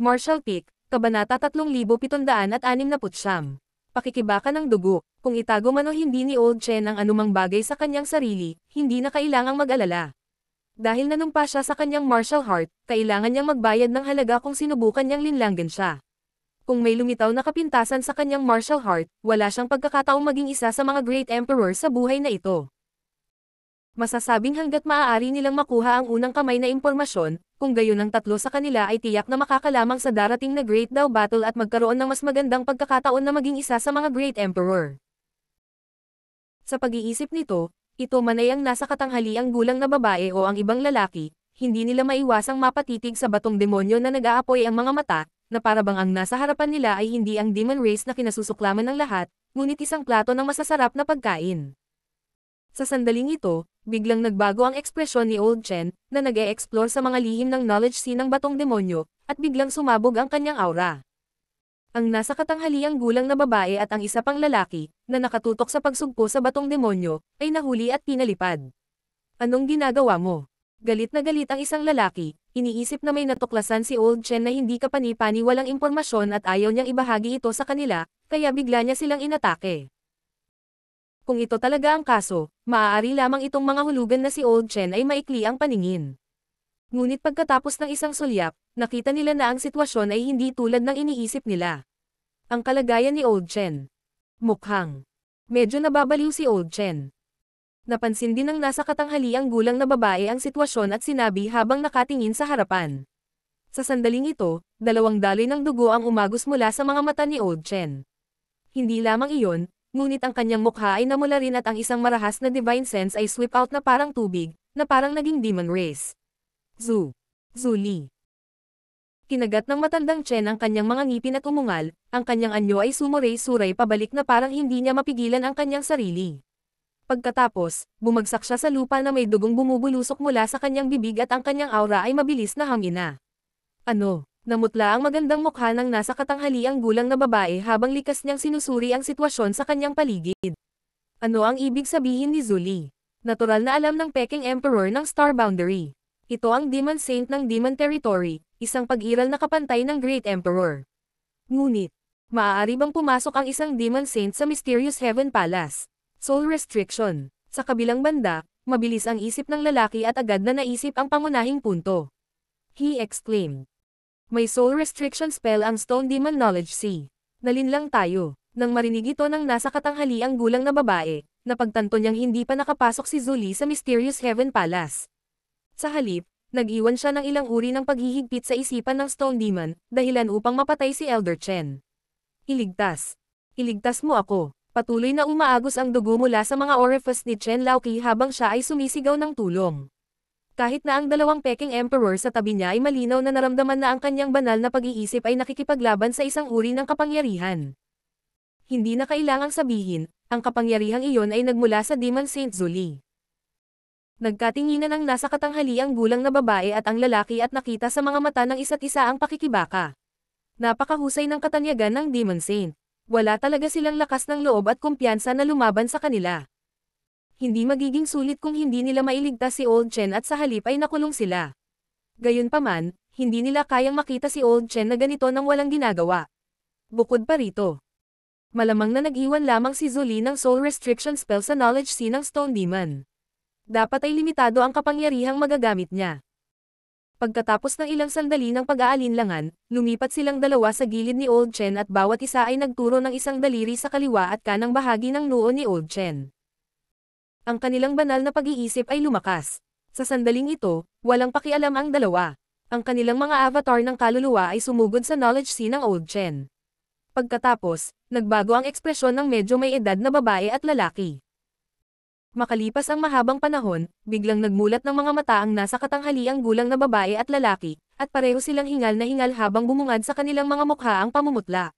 Marshall Peak, Kabanata 3769. Pakikibaka ng dugo, kung itago man o hindi ni Old Chen ang anumang bagay sa kanyang sarili, hindi na kailangang mag-alala. Dahil nanumpa siya sa kanyang martial heart, kailangan niyang magbayad ng halaga kung sinubukan niyang linlanggan siya. Kung may lumitaw na kapintasan sa kanyang martial heart, wala siyang pagkakataong maging isa sa mga great emperor sa buhay na ito. Masasabing hanggat maaari nilang makuha ang unang kamay na impormasyon, kung gayon ang tatlo sa kanila ay tiyak na makakalamang sa darating na Great Dao Battle at magkaroon ng mas magandang pagkakataon na maging isa sa mga Great Emperor. Sa pag-iisip nito, ito man ay ang nasa katanghaliang gulang na babae o ang ibang lalaki, hindi nila maiwasang mapatitig sa batong demonyo na nag-aapoy ang mga mata, na para bang ang nasa harapan nila ay hindi ang demon race na kinasusuklaman ng lahat, ngunit isang plato ng masasarap na pagkain. Sa sandaling ito, biglang nagbago ang ekspresyon ni Old Chen, na nag -e explore sa mga lihim ng knowledge sinang batong demonyo, at biglang sumabog ang kanyang aura. Ang nasa katanghaliang gulang na babae at ang isa pang lalaki, na nakatutok sa pagsugpo sa batong demonyo, ay nahuli at pinalipad. Anong ginagawa mo? Galit na galit ang isang lalaki, iniisip na may natuklasan si Old Chen na hindi kapanipani walang impormasyon at ayaw niyang ibahagi ito sa kanila, kaya bigla niya silang inatake kung ito talaga ang kaso, maaari lamang itong mga hulugan na si Old Chen ay maikli ang paningin. Ngunit pagkatapos ng isang sulyap, nakita nila na ang sitwasyon ay hindi tulad ng iniisip nila. Ang kalagayan ni Old Chen. Mukhang. Medyo nababaliw si Old Chen. Napansin din ng nasa katanghali ang gulang na babae ang sitwasyon at sinabi habang nakatingin sa harapan. Sa sandaling ito, dalawang daloy ng dugo ang umagos mula sa mga mata ni Old Chen. Hindi lamang iyon, ngunit ang kanyang mukha ay namula rin at ang isang marahas na divine sense ay sweep out na parang tubig, na parang naging demon race. Zu. Zuli. Kinagat ng matandang Chen ang kanyang mga ngipin at umungal, ang kanyang anyo ay sumuray-suray pabalik na parang hindi niya mapigilan ang kanyang sarili. Pagkatapos, bumagsak siya sa lupa na may dugong bumubulusok mula sa kanyang bibig at ang kanyang aura ay mabilis na hangina. Ano? Namutla ang magandang mukha ng nasa katanghaliang gulang na babae habang likas niyang sinusuri ang sitwasyon sa kanyang paligid. Ano ang ibig sabihin ni Zuli? Natural na alam ng Peking Emperor ng Star Boundary. Ito ang Demon Saint ng Demon Territory, isang pag-iral na kapantay ng Great Emperor. Ngunit, maaari bang pumasok ang isang Demon Saint sa Mysterious Heaven Palace? Soul Restriction. Sa kabilang banda, mabilis ang isip ng lalaki at agad na naisip ang pangunahing punto. He exclaimed. May soul restriction spell ang stone demon knowledge C. Nalinlang tayo. Nang marinig ito ng nasa katanghali ang gulang na babae, napagtanto niyang hindi pa nakapasok si Zuli sa Mysterious Heaven Palace. Sa halip, nag-iwan siya ng ilang uri ng paghihigpit sa isipan ng Stone Demon, dahilan upang mapatay si Elder Chen. Iligtas. Iligtas mo ako. Patuloy na umaagos ang dugo mula sa mga orifice ni Chen Laoqi habang siya ay sumisigaw ng tulong. Kahit na ang dalawang peking emperor sa tabi niya ay malinaw na naramdaman na ang kanyang banal na pag-iisip ay nakikipaglaban sa isang uri ng kapangyarihan. Hindi na kailangang sabihin, ang kapangyarihang iyon ay nagmula sa Demon Saint Zuli. Nagkatinginan ang nasa katanghali ang gulang na babae at ang lalaki at nakita sa mga mata ng isa't isa ang pakikibaka. Napakahusay ng katanyagan ng Demon Saint. Wala talaga silang lakas ng loob at kumpiyansa na lumaban sa kanila hindi magiging sulit kung hindi nila mailigtas si Old Chen at sa halip ay nakulong sila. Gayunpaman, hindi nila kayang makita si Old Chen na ganito nang walang ginagawa. Bukod pa rito. Malamang na nag-iwan lamang si Zuli ng soul restriction spell sa knowledge C ng Stone Demon. Dapat ay limitado ang kapangyarihang magagamit niya. Pagkatapos ng ilang sandali ng pag-aalinlangan, lumipat silang dalawa sa gilid ni Old Chen at bawat isa ay nagturo ng isang daliri sa kaliwa at kanang bahagi ng noo ni Old Chen. Ang kanilang banal na pag-iisip ay lumakas. Sa sandaling ito, walang pakialam ang dalawa. Ang kanilang mga avatar ng kaluluwa ay sumugod sa knowledge sea ng Old Chen. Pagkatapos, nagbago ang ekspresyon ng medyo may edad na babae at lalaki. Makalipas ang mahabang panahon, biglang nagmulat ng mga mata ang nasa katanghaliang gulang na babae at lalaki, at pareho silang hingal na hingal habang bumungad sa kanilang mga mukha ang pamumutla.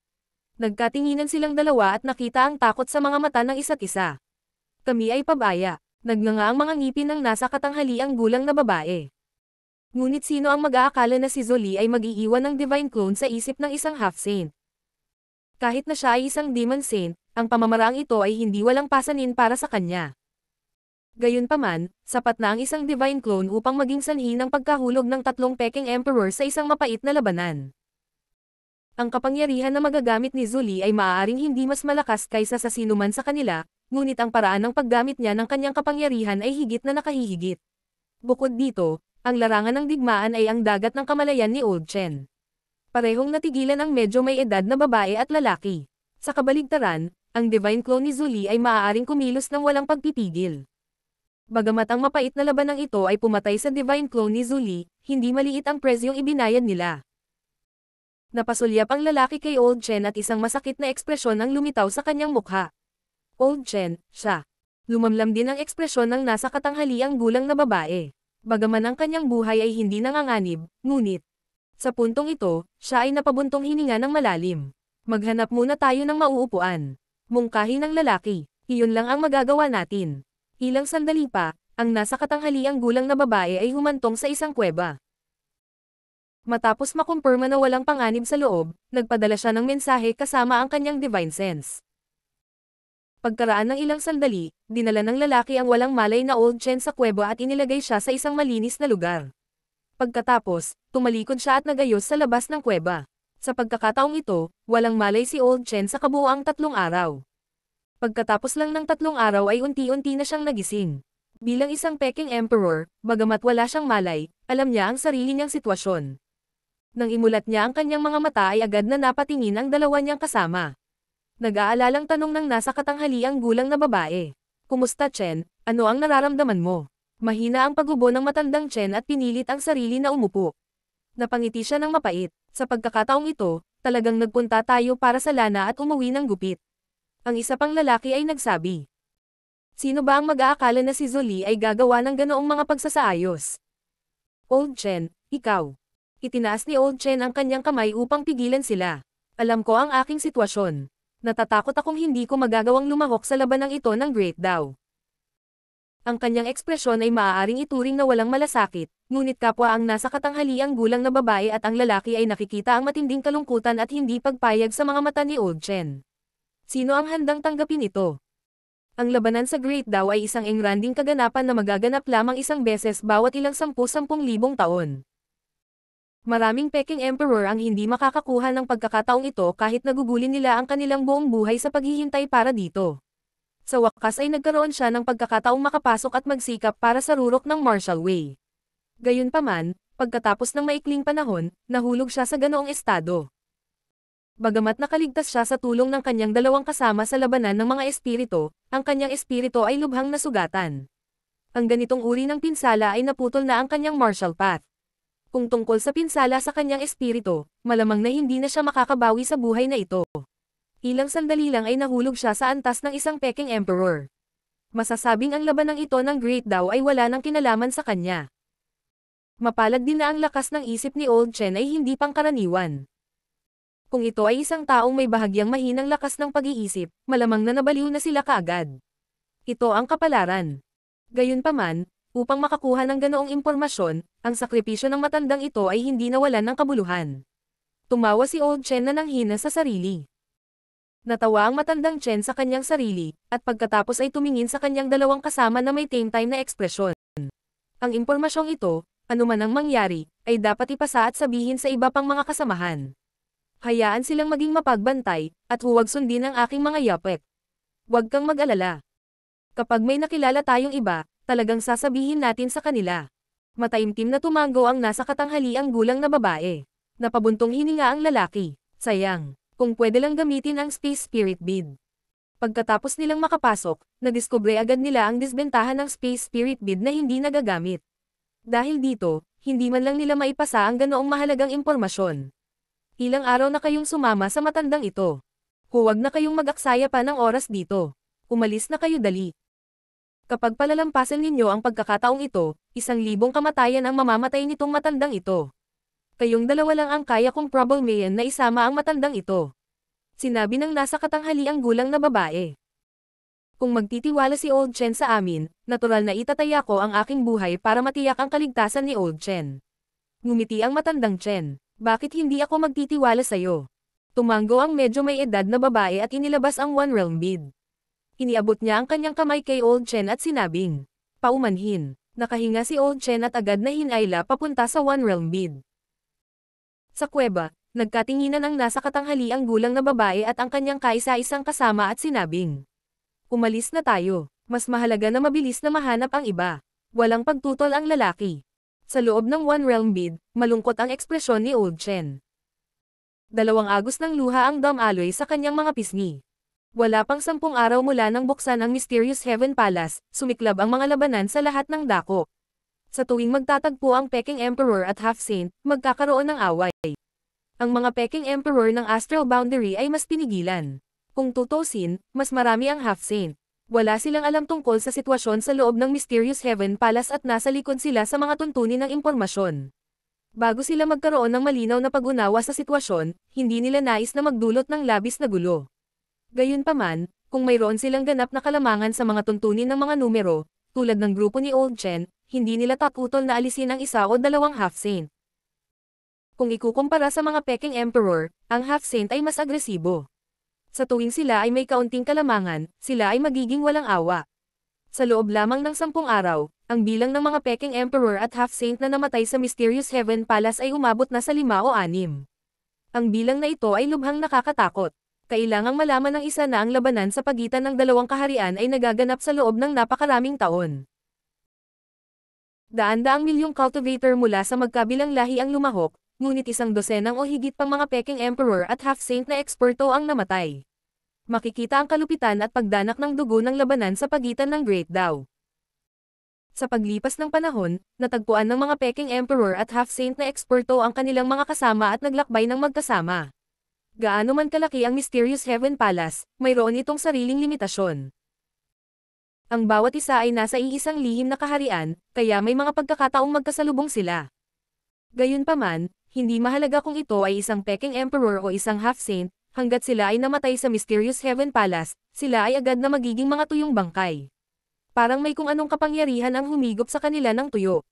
Nagkatinginan silang dalawa at nakita ang takot sa mga mata ng isa't isa kami ay pabaya. Nagnganga ang mga ngipin ng nasa katanghaliang gulang na babae. Ngunit sino ang mag-aakala na si Zoli ay magiiwan ng divine clone sa isip ng isang half-saint? Kahit na siya ay isang demon saint, ang pamamaraang ito ay hindi walang pasanin para sa kanya. Gayunpaman, sapat na ang isang divine clone upang maging sanhi ng pagkahulog ng tatlong peking emperor sa isang mapait na labanan. Ang kapangyarihan na magagamit ni Zuli ay maaaring hindi mas malakas kaysa sa sinuman sa kanila, ngunit ang paraan ng paggamit niya ng kanyang kapangyarihan ay higit na nakahihigit. Bukod dito, ang larangan ng digmaan ay ang dagat ng kamalayan ni Old Chen. Parehong natigilan ang medyo may edad na babae at lalaki. Sa kabaligtaran, ang divine clone ni Zuli ay maaaring kumilos ng walang pagpipigil. Bagamat ang mapait na labanang ito ay pumatay sa divine clone ni Zuli, hindi maliit ang presyong ibinayad nila. Napasulyap ang lalaki kay Old Chen at isang masakit na ekspresyon ang lumitaw sa kanyang mukha. Old Chen, siya. Lumamlam din ang ekspresyon ng nasa katanghaliang gulang na babae. Bagaman ang kanyang buhay ay hindi nanganganib, ngunit. Sa puntong ito, siya ay napabuntong hininga ng malalim. Maghanap muna tayo ng mauupuan. Mungkahi ng lalaki, iyon lang ang magagawa natin. Ilang sandali pa, ang nasa katanghaliang gulang na babae ay humantong sa isang kuweba. Matapos makumpirma na walang panganib sa loob, nagpadala siya ng mensahe kasama ang kanyang divine sense. Pagkaraan ng ilang sandali, dinala ng lalaki ang walang malay na old Chen sa kuweba at inilagay siya sa isang malinis na lugar. Pagkatapos, tumalikod siya at nagayos sa labas ng kuweba. Sa pagkakataong ito, walang malay si old Chen sa kabuoang tatlong araw. Pagkatapos lang ng tatlong araw ay unti-unti na siyang nagising. Bilang isang peking emperor, bagamat wala siyang malay, alam niya ang sarili niyang sitwasyon. Nang imulat niya ang kanyang mga mata ay agad na napatingin ang dalawa niyang kasama. Nag-aalalang tanong ng nasa katanghaliang gulang na babae. Kumusta Chen, ano ang nararamdaman mo? Mahina ang pagubo ng matandang Chen at pinilit ang sarili na umupo. Napangiti siya ng mapait. Sa pagkakataong ito, talagang nagpunta tayo para sa lana at umuwi ng gupit. Ang isa pang lalaki ay nagsabi. Sino ba ang mag-aakala na si Zoli ay gagawa ng ganoong mga pagsasaayos? Old Chen, ikaw. Itinaas ni Old Chen ang kanyang kamay upang pigilan sila. Alam ko ang aking sitwasyon natatakot akong hindi ko magagawang lumahok sa labanang ito ng Great Dao. Ang kanyang ekspresyon ay maaaring ituring na walang malasakit, ngunit kapwa ang nasa katanghaliang gulang na babae at ang lalaki ay nakikita ang matinding kalungkutan at hindi pagpayag sa mga mata ni Old Chen. Sino ang handang tanggapin ito? Ang labanan sa Great Dao ay isang engranding kaganapan na magaganap lamang isang beses bawat ilang sampu-sampung libong taon. Maraming peking emperor ang hindi makakakuha ng pagkakataong ito kahit nagugulin nila ang kanilang buong buhay sa paghihintay para dito. Sa wakas ay nagkaroon siya ng pagkakataong makapasok at magsikap para sa rurok ng Marshall Way. Gayunpaman, pagkatapos ng maikling panahon, nahulog siya sa ganoong estado. Bagamat nakaligtas siya sa tulong ng kanyang dalawang kasama sa labanan ng mga espirito, ang kanyang espirito ay lubhang nasugatan. Ang ganitong uri ng pinsala ay naputol na ang kanyang martial path kung tungkol sa pinsala sa kanyang espiritu, malamang na hindi na siya makakabawi sa buhay na ito. Ilang sandali lang ay nahulog siya sa antas ng isang peking emperor. Masasabing ang labanang ito ng Great Dao ay wala nang kinalaman sa kanya. Mapalad din na ang lakas ng isip ni Old Chen ay hindi pangkaraniwan. Kung ito ay isang taong may bahagyang mahinang lakas ng pag-iisip, malamang na nabaliw na sila kaagad. Ito ang kapalaran. Gayunpaman, Upang makakuha ng ganoong impormasyon, ang sakripisyo ng matandang ito ay hindi nawalan ng kabuluhan. Tumawa si Old Chen na nanghina sa sarili. Natawa ang matandang Chen sa kanyang sarili, at pagkatapos ay tumingin sa kanyang dalawang kasama na may tame-time na ekspresyon. Ang impormasyong ito, anuman ang mangyari, ay dapat ipasa at sabihin sa iba pang mga kasamahan. Hayaan silang maging mapagbantay, at huwag sundin ang aking mga yapek. Huwag kang mag-alala. Kapag may nakilala tayong iba, talagang sasabihin natin sa kanila. Mataimtim na tumango ang nasa katanghaliang gulang na babae. Napabuntong hininga ang lalaki. Sayang, kung pwede lang gamitin ang space spirit Bead. Pagkatapos nilang makapasok, nadiskubre agad nila ang disbentahan ng space spirit Bead na hindi nagagamit. Dahil dito, hindi man lang nila maipasa ang ganoong mahalagang impormasyon. Ilang araw na kayong sumama sa matandang ito. Huwag na kayong mag-aksaya pa ng oras dito. Umalis na kayo dali. Kapag palalampasin ninyo ang pagkakataong ito, isang libong kamatayan ang mamamatay nitong matandang ito. Kayong dalawa lang ang kaya kong problemayan na isama ang matandang ito. Sinabi ng nasa katanghali ang gulang na babae. Kung magtitiwala si Old Chen sa amin, natural na itataya ko ang aking buhay para matiyak ang kaligtasan ni Old Chen. Ngumiti ang matandang Chen. Bakit hindi ako magtitiwala sa iyo? Tumango ang medyo may edad na babae at inilabas ang One Realm Bid. Iniabot niya ang kanyang kamay kay Old Chen at sinabing, Paumanhin. Nakahinga si Old Chen at agad na hinayla papunta sa One Realm Bid. Sa kuweba, nagkatinginan ang nasa katanghali ang gulang na babae at ang kanyang kaisa-isang kasama at sinabing, Umalis na tayo. Mas mahalaga na mabilis na mahanap ang iba. Walang pagtutol ang lalaki. Sa loob ng One Realm Bid, malungkot ang ekspresyon ni Old Chen. Dalawang agos ng luha ang damaloy sa kanyang mga pisngi. Wala pang sampung araw mula nang buksan ang Mysterious Heaven Palace, sumiklab ang mga labanan sa lahat ng dako. Sa tuwing magtatagpo ang Peking Emperor at Half-Saint, magkakaroon ng away. Ang mga Peking Emperor ng Astral Boundary ay mas pinigilan. Kung tutusin, mas marami ang Half-Saint. Wala silang alam tungkol sa sitwasyon sa loob ng Mysterious Heaven Palace at nasa likod sila sa mga tuntunin ng impormasyon. Bago sila magkaroon ng malinaw na pag-unawa sa sitwasyon, hindi nila nais na magdulot ng labis na gulo. Gayunpaman, kung mayroon silang ganap na kalamangan sa mga tuntunin ng mga numero, tulad ng grupo ni Old Chen, hindi nila tatutol na alisin ang isa o dalawang half-saint. Kung ikukumpara sa mga peking emperor, ang half-saint ay mas agresibo. Sa tuwing sila ay may kaunting kalamangan, sila ay magiging walang awa. Sa loob lamang ng sampung araw, ang bilang ng mga peking emperor at half-saint na namatay sa Mysterious Heaven Palace ay umabot na sa lima o anim. Ang bilang na ito ay lubhang nakakatakot kailangang malaman ng isa na ang labanan sa pagitan ng dalawang kaharian ay nagaganap sa loob ng napakaraming taon. Daan-daang milyong cultivator mula sa magkabilang lahi ang lumahok, ngunit isang dosenang o higit pang mga peking emperor at half-saint na eksperto ang namatay. Makikita ang kalupitan at pagdanak ng dugo ng labanan sa pagitan ng Great Dao. Sa paglipas ng panahon, natagpuan ng mga peking emperor at half-saint na eksperto ang kanilang mga kasama at naglakbay ng magkasama. Gaano man kalaki ang Mysterious Heaven Palace, mayroon itong sariling limitasyon. Ang bawat isa ay nasa iisang lihim na kaharian, kaya may mga pagkakataong magkasalubong sila. Gayunpaman, hindi mahalaga kung ito ay isang peking emperor o isang half-saint, hanggat sila ay namatay sa Mysterious Heaven Palace, sila ay agad na magiging mga tuyong bangkay. Parang may kung anong kapangyarihan ang humigop sa kanila ng tuyo,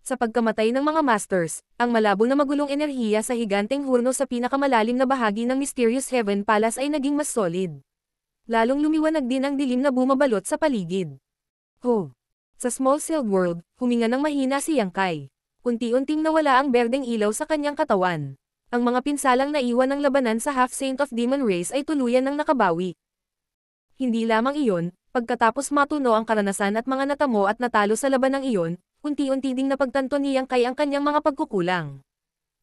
sa pagkamatay ng mga Masters, ang malabo na magulong enerhiya sa higanteng hurno sa pinakamalalim na bahagi ng Mysterious Heaven Palace ay naging mas solid. Lalong lumiwanag din ang dilim na bumabalot sa paligid. Ho! Oh. Sa Small Sealed World, huminga ng mahina si Yang Kai. Unti-unting nawala ang berdeng ilaw sa kanyang katawan. Ang mga pinsalang naiwan ng labanan sa Half-Saint of Demon Race ay tuluyan ng nakabawi. Hindi lamang iyon, pagkatapos matuno ang karanasan at mga natamo at natalo sa labanang iyon, unti-unti ding napagtanto niyang kay ang kanyang mga pagkukulang.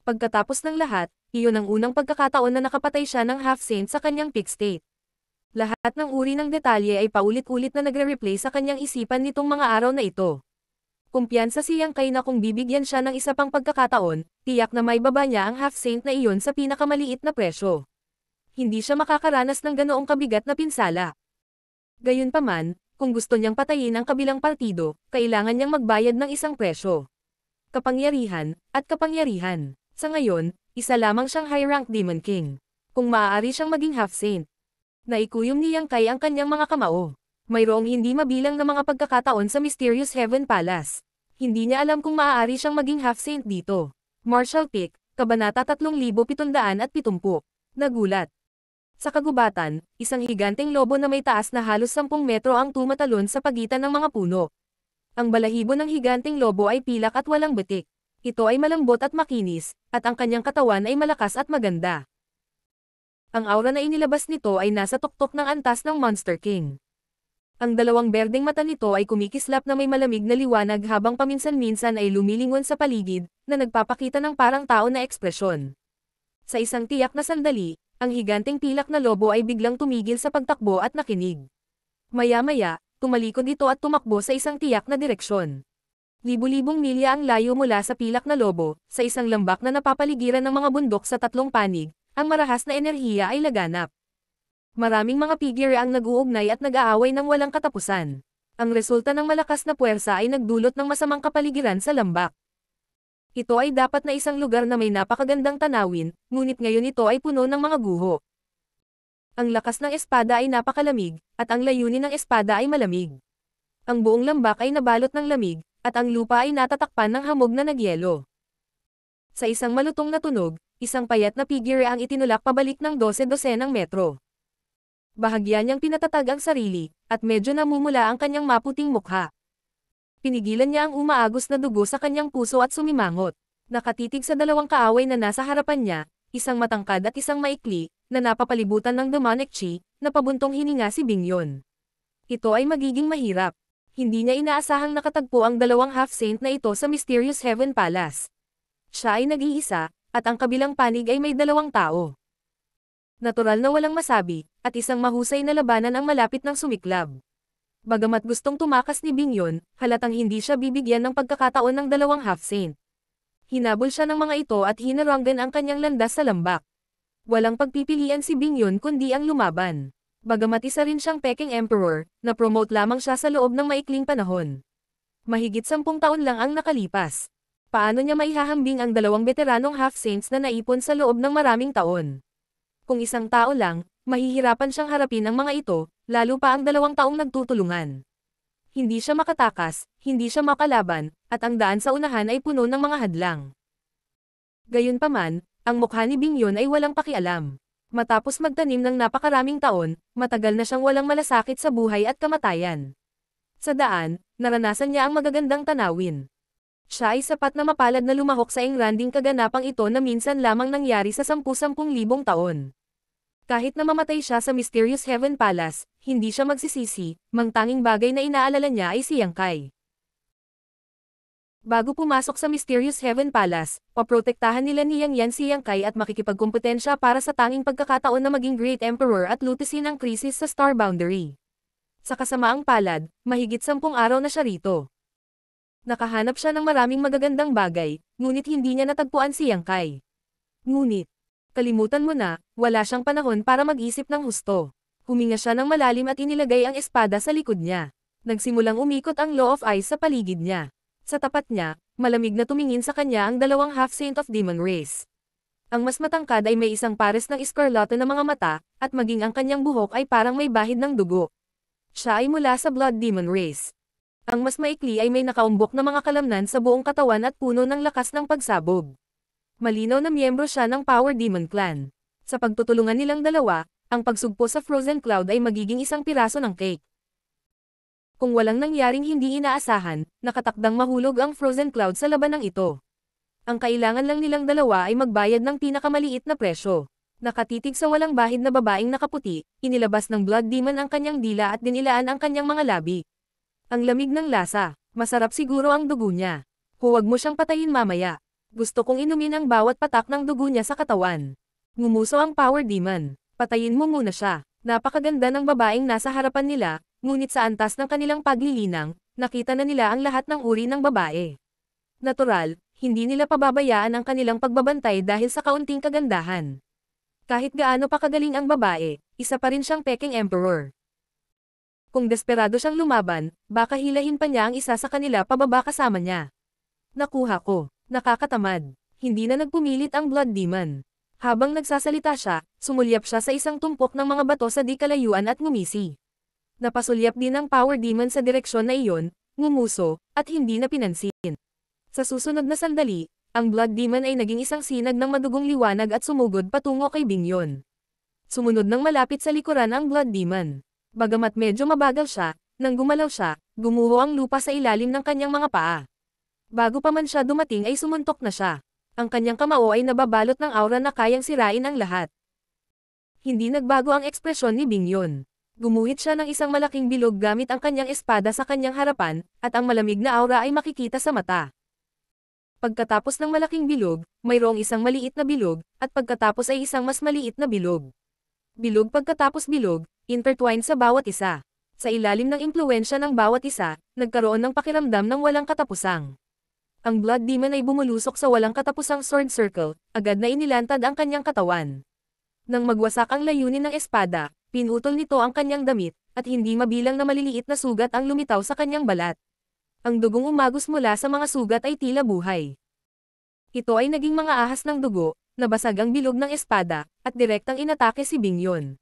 Pagkatapos ng lahat, iyon ang unang pagkakataon na nakapatay siya ng half-saint sa kanyang peak state. Lahat ng uri ng detalye ay paulit-ulit na nagre-replay sa kanyang isipan nitong mga araw na ito. Kumpiyansa siyang kay na kung bibigyan siya ng isa pang pagkakataon, tiyak na may baba niya ang half-saint na iyon sa pinakamaliit na presyo. Hindi siya makakaranas ng ganoong kabigat na pinsala. Gayunpaman, kung gusto niyang patayin ang kabilang partido, kailangan niyang magbayad ng isang presyo. Kapangyarihan, at kapangyarihan. Sa ngayon, isa lamang siyang high-rank Demon King. Kung maaari siyang maging half-saint. Naikuyom niyang kay ang kanyang mga kamao. Mayroong hindi mabilang na mga pagkakataon sa Mysterious Heaven Palace. Hindi niya alam kung maaari siyang maging half-saint dito. Marshall Pick, Kabanata 3770. Nagulat. Sa kagubatan, isang higanteng lobo na may taas na halos 10 metro ang tumatalon sa pagitan ng mga puno. Ang balahibo ng higanteng lobo ay pilak at walang butik. Ito ay malambot at makinis, at ang kanyang katawan ay malakas at maganda. Ang aura na inilabas nito ay nasa tuktok ng antas ng Monster King. Ang dalawang berdeng mata nito ay kumikislap na may malamig na liwanag habang paminsan-minsan ay lumilingon sa paligid, na nagpapakita ng parang tao na ekspresyon. Sa isang tiyak na sandali, ang higanteng pilak na lobo ay biglang tumigil sa pagtakbo at nakinig. Maya-maya, tumalikod ito at tumakbo sa isang tiyak na direksyon. Libu-libong milya ang layo mula sa pilak na lobo, sa isang lambak na napapaligiran ng mga bundok sa tatlong panig, ang marahas na enerhiya ay laganap. Maraming mga figure ang nag-uugnay at nag-aaway ng walang katapusan. Ang resulta ng malakas na puwersa ay nagdulot ng masamang kapaligiran sa lambak. Ito ay dapat na isang lugar na may napakagandang tanawin, ngunit ngayon ito ay puno ng mga guho. Ang lakas ng espada ay napakalamig, at ang layunin ng espada ay malamig. Ang buong lambak ay nabalot ng lamig, at ang lupa ay natatakpan ng hamog na nagyelo. Sa isang malutong na tunog, isang payat na figure ang itinulak pabalik ng 12 ng metro. Bahagya niyang pinatatag ang sarili, at medyo namumula ang kanyang maputing mukha. Pinigilan niya ang umaagos na dugo sa kanyang puso at sumimangot. Nakatitig sa dalawang kaaway na nasa harapan niya, isang matangkad at isang maikli, na napapalibutan ng demonic chi, na pabuntong hininga si Bingyon. Ito ay magiging mahirap. Hindi niya inaasahang nakatagpo ang dalawang half-saint na ito sa Mysterious Heaven Palace. Siya ay nag-iisa, at ang kabilang panig ay may dalawang tao. Natural na walang masabi, at isang mahusay na labanan ang malapit ng sumiklab. Bagamat gustong tumakas ni Bing yun, halatang hindi siya bibigyan ng pagkakataon ng dalawang half-saint. Hinabol siya ng mga ito at hinaranggan ang kanyang landas sa lambak. Walang pagpipilian si Bing yun kundi ang lumaban. Bagamat isa rin siyang peking emperor, na-promote lamang siya sa loob ng maikling panahon. Mahigit sampung taon lang ang nakalipas. Paano niya maihahambing ang dalawang veteranong half-saints na naipon sa loob ng maraming taon? Kung isang tao lang, mahihirapan siyang harapin ang mga ito, lalo pa ang dalawang taong nagtutulungan. Hindi siya makatakas, hindi siya makalaban, at ang daan sa unahan ay puno ng mga hadlang. Gayunpaman, ang mukha ni Bingyon ay walang pakialam. Matapos magtanim ng napakaraming taon, matagal na siyang walang malasakit sa buhay at kamatayan. Sa daan, naranasan niya ang magagandang tanawin. Siya ay sapat na mapalad na lumahok sa ingranding kaganapang ito na minsan lamang nangyari sa sampu-sampung taon. Kahit na mamatay siya sa Mysterious Heaven Palace, hindi siya magsisisi, mangtanging bagay na inaalala niya ay si Yang Kai. Bago pumasok sa Mysterious Heaven Palace, paprotektahan nila ni Yang Yan si Yang Kai at makikipagkompetensya para sa tanging pagkakataon na maging Great Emperor at lutisin ang krisis sa Star Boundary. Sa kasamaang palad, mahigit sampung araw na siya rito. Nakahanap siya ng maraming magagandang bagay, ngunit hindi niya natagpuan si Yang Kai. Ngunit, kalimutan mo na, wala siyang panahon para mag-isip ng husto. Huminga siya ng malalim at inilagay ang espada sa likod niya. Nagsimulang umikot ang law of ice sa paligid niya. Sa tapat niya, malamig na tumingin sa kanya ang dalawang half-saint of demon race. Ang mas matangkad ay may isang pares ng iskarlata na mga mata, at maging ang kanyang buhok ay parang may bahid ng dugo. Siya ay mula sa Blood Demon Race. Ang mas maikli ay may nakaumbok na mga kalamnan sa buong katawan at puno ng lakas ng pagsabog. Malinaw na miyembro siya ng Power Demon Clan. Sa pagtutulungan nilang dalawa, ang pagsugpo sa Frozen Cloud ay magiging isang piraso ng cake. Kung walang nangyaring hindi inaasahan, nakatakdang mahulog ang Frozen Cloud sa labanang ito. Ang kailangan lang nilang dalawa ay magbayad ng pinakamaliit na presyo. Nakatitig sa walang bahid na babaeng nakaputi, inilabas ng Blood Demon ang kanyang dila at dinilaan ang kanyang mga labi. Ang lamig ng lasa, masarap siguro ang dugo niya. Huwag mo siyang patayin mamaya. Gusto kong inumin ang bawat patak ng dugo niya sa katawan. Ngumuso ang power demon. Patayin mo muna siya. Napakaganda ng babaeng nasa harapan nila, ngunit sa antas ng kanilang paglilinang, nakita na nila ang lahat ng uri ng babae. Natural, hindi nila pababayaan ang kanilang pagbabantay dahil sa kaunting kagandahan. Kahit gaano pa kagaling ang babae, isa pa rin siyang peking emperor. Kung desperado siyang lumaban, baka hilahin pa niya ang isa sa kanila pababa kasama niya. Nakuha ko. Nakakatamad. Hindi na nagpumilit ang Blood Demon. Habang nagsasalita siya, sumulyap siya sa isang tumpok ng mga bato sa di kalayuan at ngumisi. Napasulyap din ang Power Demon sa direksyon na iyon, ngumuso, at hindi na pinansin. Sa susunod na sandali, ang Blood Demon ay naging isang sinag ng madugong liwanag at sumugod patungo kay Bingyon. Sumunod ng malapit sa likuran ang Blood Demon. Bagamat medyo mabagal siya, nang gumalaw siya, gumuho ang lupa sa ilalim ng kanyang mga paa. Bago pa man siya dumating ay sumuntok na siya. Ang kanyang kamao ay nababalot ng aura na kayang sirain ang lahat. Hindi nagbago ang ekspresyon ni Bing Yun. Gumuhit siya ng isang malaking bilog gamit ang kanyang espada sa kanyang harapan, at ang malamig na aura ay makikita sa mata. Pagkatapos ng malaking bilog, mayroong isang maliit na bilog, at pagkatapos ay isang mas maliit na bilog. Bilog pagkatapos bilog, intertwined sa bawat isa. Sa ilalim ng impluensya ng bawat isa, nagkaroon ng pakiramdam ng walang katapusang ang Blood Demon ay bumulusok sa walang katapusang sword circle, agad na inilantad ang kanyang katawan. Nang magwasak ang layunin ng espada, pinutol nito ang kanyang damit, at hindi mabilang na maliliit na sugat ang lumitaw sa kanyang balat. Ang dugong umagos mula sa mga sugat ay tila buhay. Ito ay naging mga ahas ng dugo, nabasag ang bilog ng espada, at direktang inatake si Bingyon.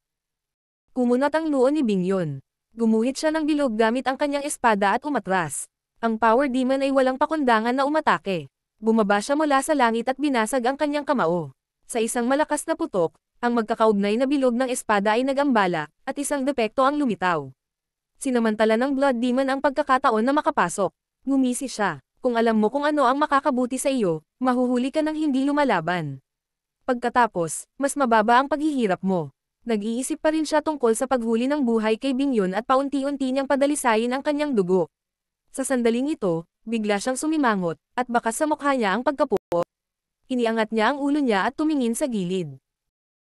Kumunat ang luon ni Bingyon. Gumuhit siya ng bilog gamit ang kanyang espada at umatras. Ang power demon ay walang pakundangan na umatake. Bumaba siya mula sa langit at binasag ang kanyang kamao. Sa isang malakas na putok, ang magkakaugnay na bilog ng espada ay nagambala, at isang depekto ang lumitaw. Sinamantala ng Blood Demon ang pagkakataon na makapasok. Gumisi siya. Kung alam mo kung ano ang makakabuti sa iyo, mahuhuli ka ng hindi lumalaban. Pagkatapos, mas mababa ang paghihirap mo. Nag-iisip pa rin siya tungkol sa paghuli ng buhay kay Bingyon at paunti-unti niyang padalisayin ang kanyang dugo, sa sandaling ito, bigla siyang sumimangot, at baka sa mukha niya ang pagkapupo. Iniangat niya ang ulo niya at tumingin sa gilid.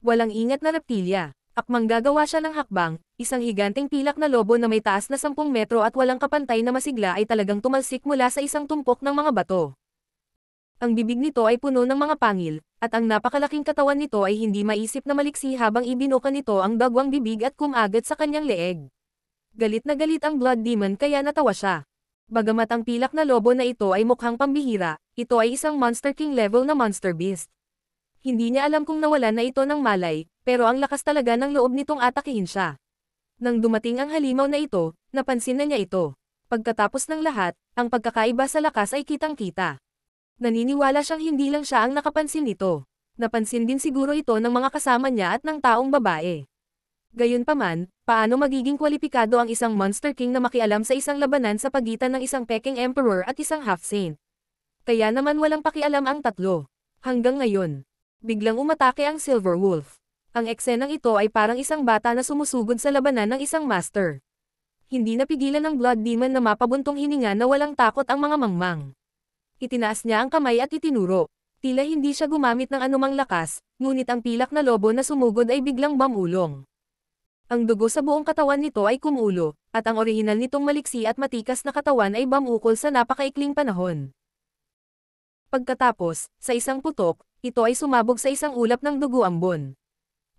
Walang ingat na reptilya. Akmang gagawa siya ng hakbang, isang higanteng pilak na lobo na may taas na 10 metro at walang kapantay na masigla ay talagang tumalsik mula sa isang tumpok ng mga bato. Ang bibig nito ay puno ng mga pangil, at ang napakalaking katawan nito ay hindi maisip na maliksi habang ibinuka nito ang dagwang bibig at kumagat sa kanyang leeg. Galit na galit ang Blood Demon kaya natawa siya. Bagamat ang pilak na lobo na ito ay mukhang pambihira, ito ay isang Monster King level na Monster Beast. Hindi niya alam kung nawalan na ito ng malay, pero ang lakas talaga ng loob nitong atakihin siya. Nang dumating ang halimaw na ito, napansin na niya ito. Pagkatapos ng lahat, ang pagkakaiba sa lakas ay kitang-kita. Naniniwala siyang hindi lang siya ang nakapansin nito. Napansin din siguro ito ng mga kasama niya at ng taong babae. Gayunpaman, paano magiging kwalipikado ang isang Monster King na makialam sa isang labanan sa pagitan ng isang Peking Emperor at isang Half-Saint? Kaya naman walang pakialam ang tatlo. Hanggang ngayon, biglang umatake ang Silver Wolf. Ang eksenang ito ay parang isang bata na sumusugod sa labanan ng isang master. Hindi napigilan ng Blood Demon na mapabuntong hininga na walang takot ang mga mangmang. Itinaas niya ang kamay at itinuro. Tila hindi siya gumamit ng anumang lakas, ngunit ang pilak na lobo na sumugod ay biglang bamulong. Ang dugo sa buong katawan nito ay kumulo, at ang orihinal nitong maliksi at matikas na katawan ay bamukol sa napakaikling panahon. Pagkatapos, sa isang putok, ito ay sumabog sa isang ulap ng dugo ambon.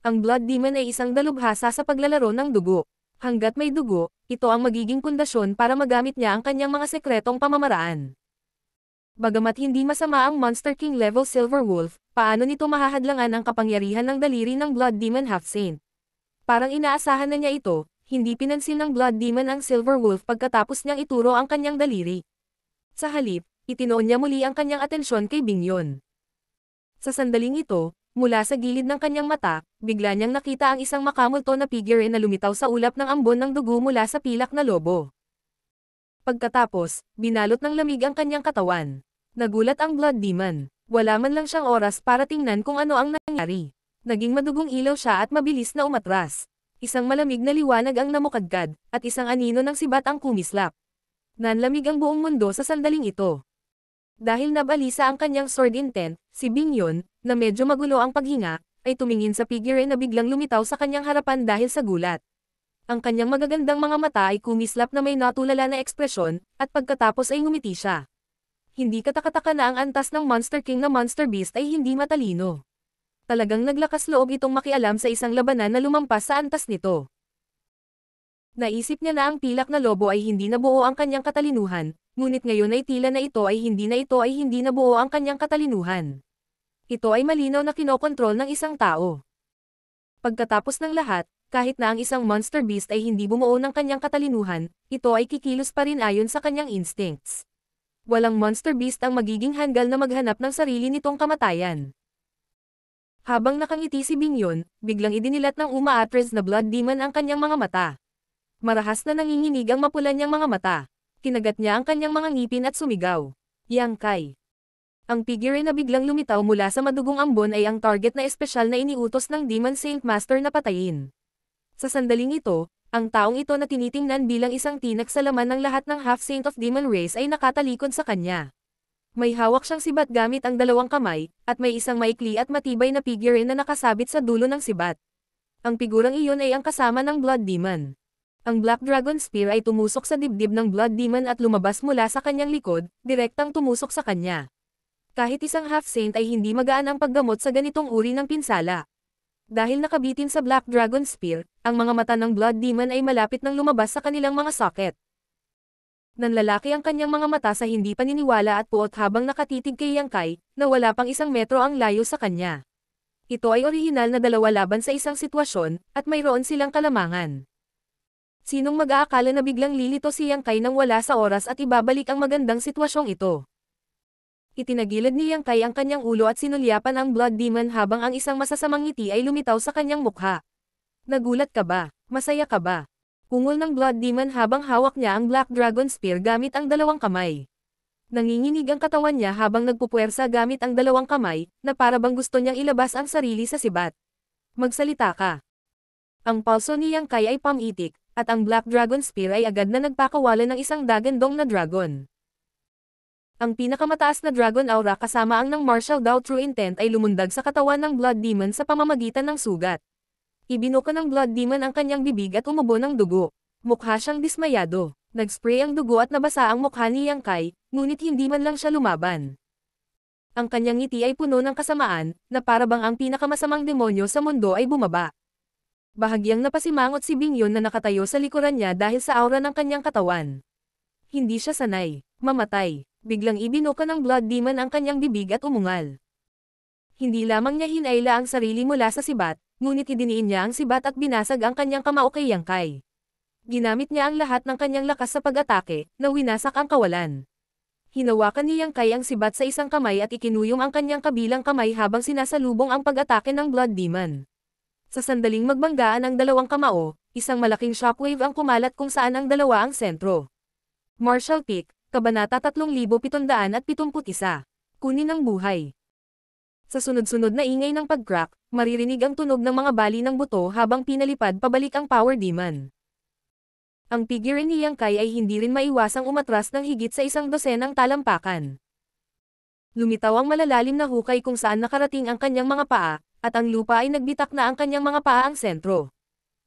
Ang Blood Demon ay isang dalubhasa sa paglalaro ng dugo. Hanggat may dugo, ito ang magiging pundasyon para magamit niya ang kanyang mga sekretong pamamaraan. Bagamat hindi masama ang Monster King level Silver Wolf, paano nito mahahadlangan ang kapangyarihan ng daliri ng Blood Demon Half Saint? Parang inaasahan na niya ito, hindi pinansin ng Blood Demon ang Silver Wolf pagkatapos niyang ituro ang kanyang daliri. Sa halip, itinoon niya muli ang kanyang atensyon kay Bingyon. Sa sandaling ito, mula sa gilid ng kanyang mata, bigla niyang nakita ang isang makamulto na figure na lumitaw sa ulap ng ambon ng dugo mula sa pilak na lobo. Pagkatapos, binalot ng lamig ang kanyang katawan. Nagulat ang Blood Demon. Wala man lang siyang oras para tingnan kung ano ang nangyari. Naging madugong ilaw siya at mabilis na umatras. Isang malamig na liwanag ang namukadkad, at isang anino ng sibat ang kumislap. Nanlamig ang buong mundo sa sandaling ito. Dahil nabalisa ang kanyang sword intent, si Bing na medyo magulo ang paghinga, ay tumingin sa figure na biglang lumitaw sa kanyang harapan dahil sa gulat. Ang kanyang magagandang mga mata ay kumislap na may natulala na ekspresyon, at pagkatapos ay ngumiti siya. Hindi katakataka na ang antas ng Monster King na Monster Beast ay hindi matalino talagang naglakas loob itong makialam sa isang labanan na lumampas sa antas nito. Naisip niya na ang pilak na lobo ay hindi na buo ang kanyang katalinuhan, ngunit ngayon ay tila na ito ay hindi na ito ay hindi na buo ang kanyang katalinuhan. Ito ay malinaw na kinokontrol ng isang tao. Pagkatapos ng lahat, kahit na ang isang monster beast ay hindi bumuo ng kanyang katalinuhan, ito ay kikilos pa rin ayon sa kanyang instincts. Walang monster beast ang magiging hanggal na maghanap ng sarili nitong kamatayan. Habang nakangiti si Bingyon, biglang idinilat ng umaatres na blood demon ang kanyang mga mata. Marahas na nanginginig ang mapula niyang mga mata. Kinagat niya ang kanyang mga ngipin at sumigaw. Yang Kai. Ang figure na biglang lumitaw mula sa madugong ambon ay ang target na espesyal na iniutos ng Demon Saint Master na patayin. Sa sandaling ito, ang taong ito na tinitingnan bilang isang tinak sa laman ng lahat ng half-saint of demon race ay nakatalikod sa kanya. May hawak siyang sibat gamit ang dalawang kamay, at may isang maikli at matibay na figurine na nakasabit sa dulo ng sibat. Ang figurang iyon ay ang kasama ng Blood Demon. Ang Black Dragon Spear ay tumusok sa dibdib ng Blood Demon at lumabas mula sa kanyang likod, direktang tumusok sa kanya. Kahit isang half-saint ay hindi magaan ang paggamot sa ganitong uri ng pinsala. Dahil nakabitin sa Black Dragon Spear, ang mga mata ng Blood Demon ay malapit nang lumabas sa kanilang mga socket. Nanlalaki ang kanyang mga mata sa hindi paniniwala at puot habang nakatitig kay Yangkai, na wala pang isang metro ang layo sa kanya. Ito ay orihinal na dalawa laban sa isang sitwasyon, at mayroon silang kalamangan. Sinong mag-aakala na biglang lilito si Yangkai nang wala sa oras at ibabalik ang magandang sitwasyong ito? Itinagilid ni Yangkai ang kanyang ulo at sinulyapan ang Blood Demon habang ang isang masasamang ngiti ay lumitaw sa kanyang mukha. Nagulat ka ba? Masaya ka ba? Ungol ng Blood Demon habang hawak niya ang Black Dragon Spear gamit ang dalawang kamay. Nanginginig ang katawan niya habang nagpupuwersa gamit ang dalawang kamay, na para bang gusto niyang ilabas ang sarili sa sibat. Magsalita ka. Ang palso niyang kay ay pamitik, at ang Black Dragon Spear ay agad na nagpakawala ng isang dagandong na dragon. Ang pinakamataas na Dragon Aura kasama ang ng Martial doubt True Intent ay lumundag sa katawan ng Blood Demon sa pamamagitan ng sugat. Ibinuka ng blood demon ang kanyang bibig at umubo ng dugo. Mukha siyang dismayado. Nagspray ang dugo at nabasa ang mukha ni Yang Kai, ngunit hindi man lang siya lumaban. Ang kanyang ngiti ay puno ng kasamaan, na parabang ang pinakamasamang demonyo sa mundo ay bumaba. Bahagyang napasimangot si Bingyon na nakatayo sa likuran niya dahil sa aura ng kanyang katawan. Hindi siya sanay, mamatay, biglang ibinuka ng blood demon ang kanyang bibig at umungal. Hindi lamang niya hinaila ang sarili mula sa sibat, Ngunit idiniin niya ang sibat at binasag ang kanyang kamao kay Yang Ginamit niya ang lahat ng kanyang lakas sa pag-atake, na winasak ang kawalan. Hinawakan ni Yang Kai ang sibat sa isang kamay at ikinuyom ang kanyang kabilang kamay habang sinasalubong ang pag-atake ng Blood Demon. Sa sandaling magbanggaan ang dalawang kamao, isang malaking shockwave ang kumalat kung saan ang dalawa ang sentro. Marshall Peak, Kabanata 3771, Kunin ang buhay. Sa sunod-sunod na ingay ng pagcrack, maririnig ang tunog ng mga bali ng buto habang pinalipad pabalik ang power demon. Ang figure ni Yang Kai ay hindi rin maiwasang umatras ng higit sa isang dosenang talampakan. Lumitaw ang malalalim na hukay kung saan nakarating ang kanyang mga paa, at ang lupa ay nagbitak na ang kanyang mga paa ang sentro.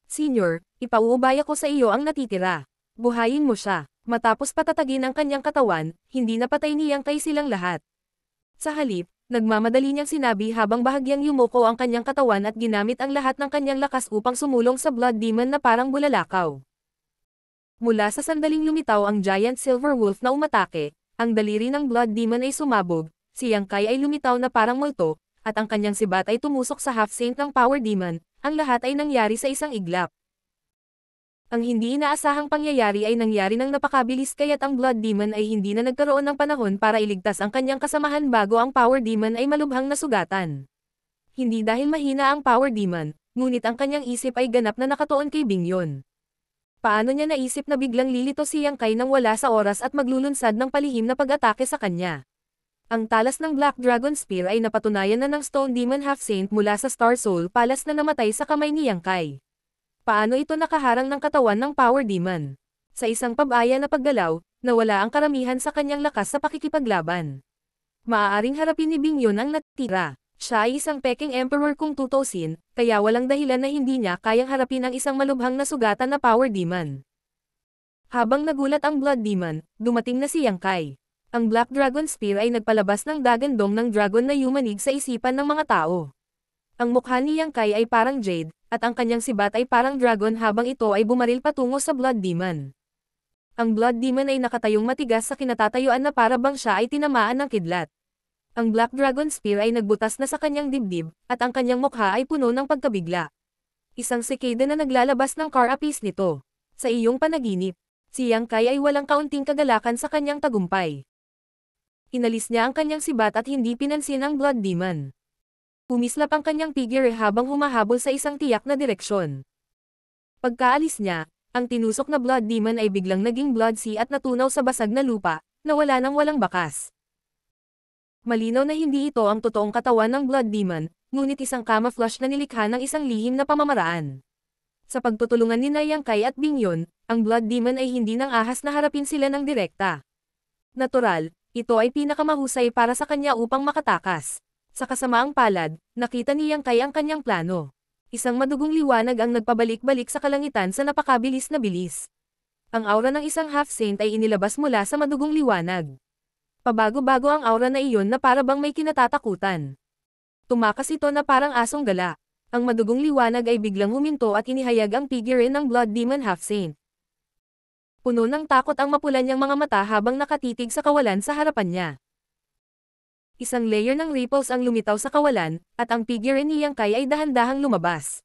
Senior, ipauubaya ko sa iyo ang natitira. Buhayin mo siya. Matapos patatagin ang kanyang katawan, hindi napatay ni Yang Kai silang lahat. Sa halip, Nagmamadali niyang sinabi habang bahagyang yumuko ang kanyang katawan at ginamit ang lahat ng kanyang lakas upang sumulong sa blood demon na parang bulalakaw. Mula sa sandaling lumitaw ang giant silver wolf na umatake, ang daliri ng blood demon ay sumabog, si Yang Kai ay lumitaw na parang multo, at ang kanyang sibat ay tumusok sa half-saint ng power demon, ang lahat ay nangyari sa isang iglap. Ang hindi inaasahang pangyayari ay nangyari ng napakabilis kaya't ang Blood Demon ay hindi na nagkaroon ng panahon para iligtas ang kanyang kasamahan bago ang Power Demon ay malubhang nasugatan. Hindi dahil mahina ang Power Demon, ngunit ang kanyang isip ay ganap na nakatuon kay Bingyon. Paano niya naisip na biglang lilito si Yang Kai nang wala sa oras at maglulunsad ng palihim na pag-atake sa kanya? Ang talas ng Black Dragon Spear ay napatunayan na ng Stone Demon Half Saint mula sa Star Soul Palace na namatay sa kamay ni Yang Kai paano ito nakaharang ng katawan ng Power Demon. Sa isang pabaya na paggalaw, nawala ang karamihan sa kanyang lakas sa pakikipaglaban. Maaaring harapin ni Bingyon ang natira. Siya ay isang peking emperor kung tutusin, kaya walang dahilan na hindi niya kayang harapin ang isang malubhang na sugatan na Power Demon. Habang nagulat ang Blood Demon, dumating na si Yang Kai. Ang Black Dragon Spear ay nagpalabas ng dagandong ng dragon na yumanig sa isipan ng mga tao. Ang mukha ni Yang Kai ay parang jade, at ang kanyang sibat ay parang dragon habang ito ay bumaril patungo sa Blood Demon. Ang Blood Demon ay nakatayong matigas sa kinatatayuan na parabang siya ay tinamaan ng kidlat. Ang Black Dragon Spear ay nagbutas na sa kanyang dibdib, at ang kanyang mukha ay puno ng pagkabigla. Isang sikada na naglalabas ng car apiece nito. Sa iyong panaginip, si Yang Kai ay walang kaunting kagalakan sa kanyang tagumpay. Inalis niya ang kanyang sibat at hindi pinansin ang Blood Demon. Umislap ang kanyang figure habang humahabol sa isang tiyak na direksyon. Pagkaalis niya, ang tinusok na blood demon ay biglang naging blood sea at natunaw sa basag na lupa, na wala nang walang bakas. Malinaw na hindi ito ang totoong katawan ng blood demon, ngunit isang camouflage na nilikha ng isang lihim na pamamaraan. Sa pagtutulungan ni Nayangkay at Bingyon, ang blood demon ay hindi nang ahas na harapin sila ng direkta. Natural, ito ay pinakamahusay para sa kanya upang makatakas. Sa kasamaang palad, nakita niyang kay ang kanyang plano. Isang madugong liwanag ang nagpabalik-balik sa kalangitan sa napakabilis na bilis. Ang aura ng isang half-saint ay inilabas mula sa madugong liwanag. Pabago-bago ang aura na iyon na para bang may kinatatakutan. Tumakas ito na parang asong gala. Ang madugong liwanag ay biglang huminto at inihayag ang figure ng Blood Demon half-saint. Puno ng takot ang mapula niyang mga mata habang nakatitig sa kawalan sa harapan niya isang layer ng ripples ang lumitaw sa kawalan, at ang figure ni Yang Kai ay dahan-dahang lumabas.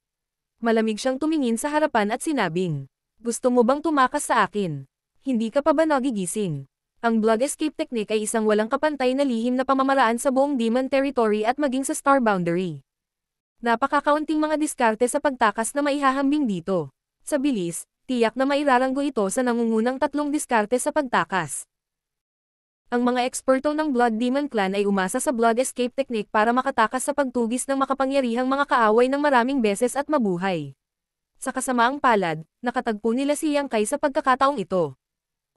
Malamig siyang tumingin sa harapan at sinabing, Gusto mo bang tumakas sa akin? Hindi ka pa ba nagigising? Ang blood escape technique ay isang walang kapantay na lihim na pamamaraan sa buong demon territory at maging sa star boundary. Napakakaunting mga diskarte sa pagtakas na maihahambing dito. Sa bilis, tiyak na mairaranggo ito sa nangungunang tatlong diskarte sa pagtakas. Ang mga eksperto ng Blood Demon Clan ay umasa sa blood escape technique para makatakas sa pagtugis ng makapangyarihang mga kaaway ng maraming beses at mabuhay. Sa kasamaang palad, nakatagpo nila si Yang Kai sa pagkakataong ito.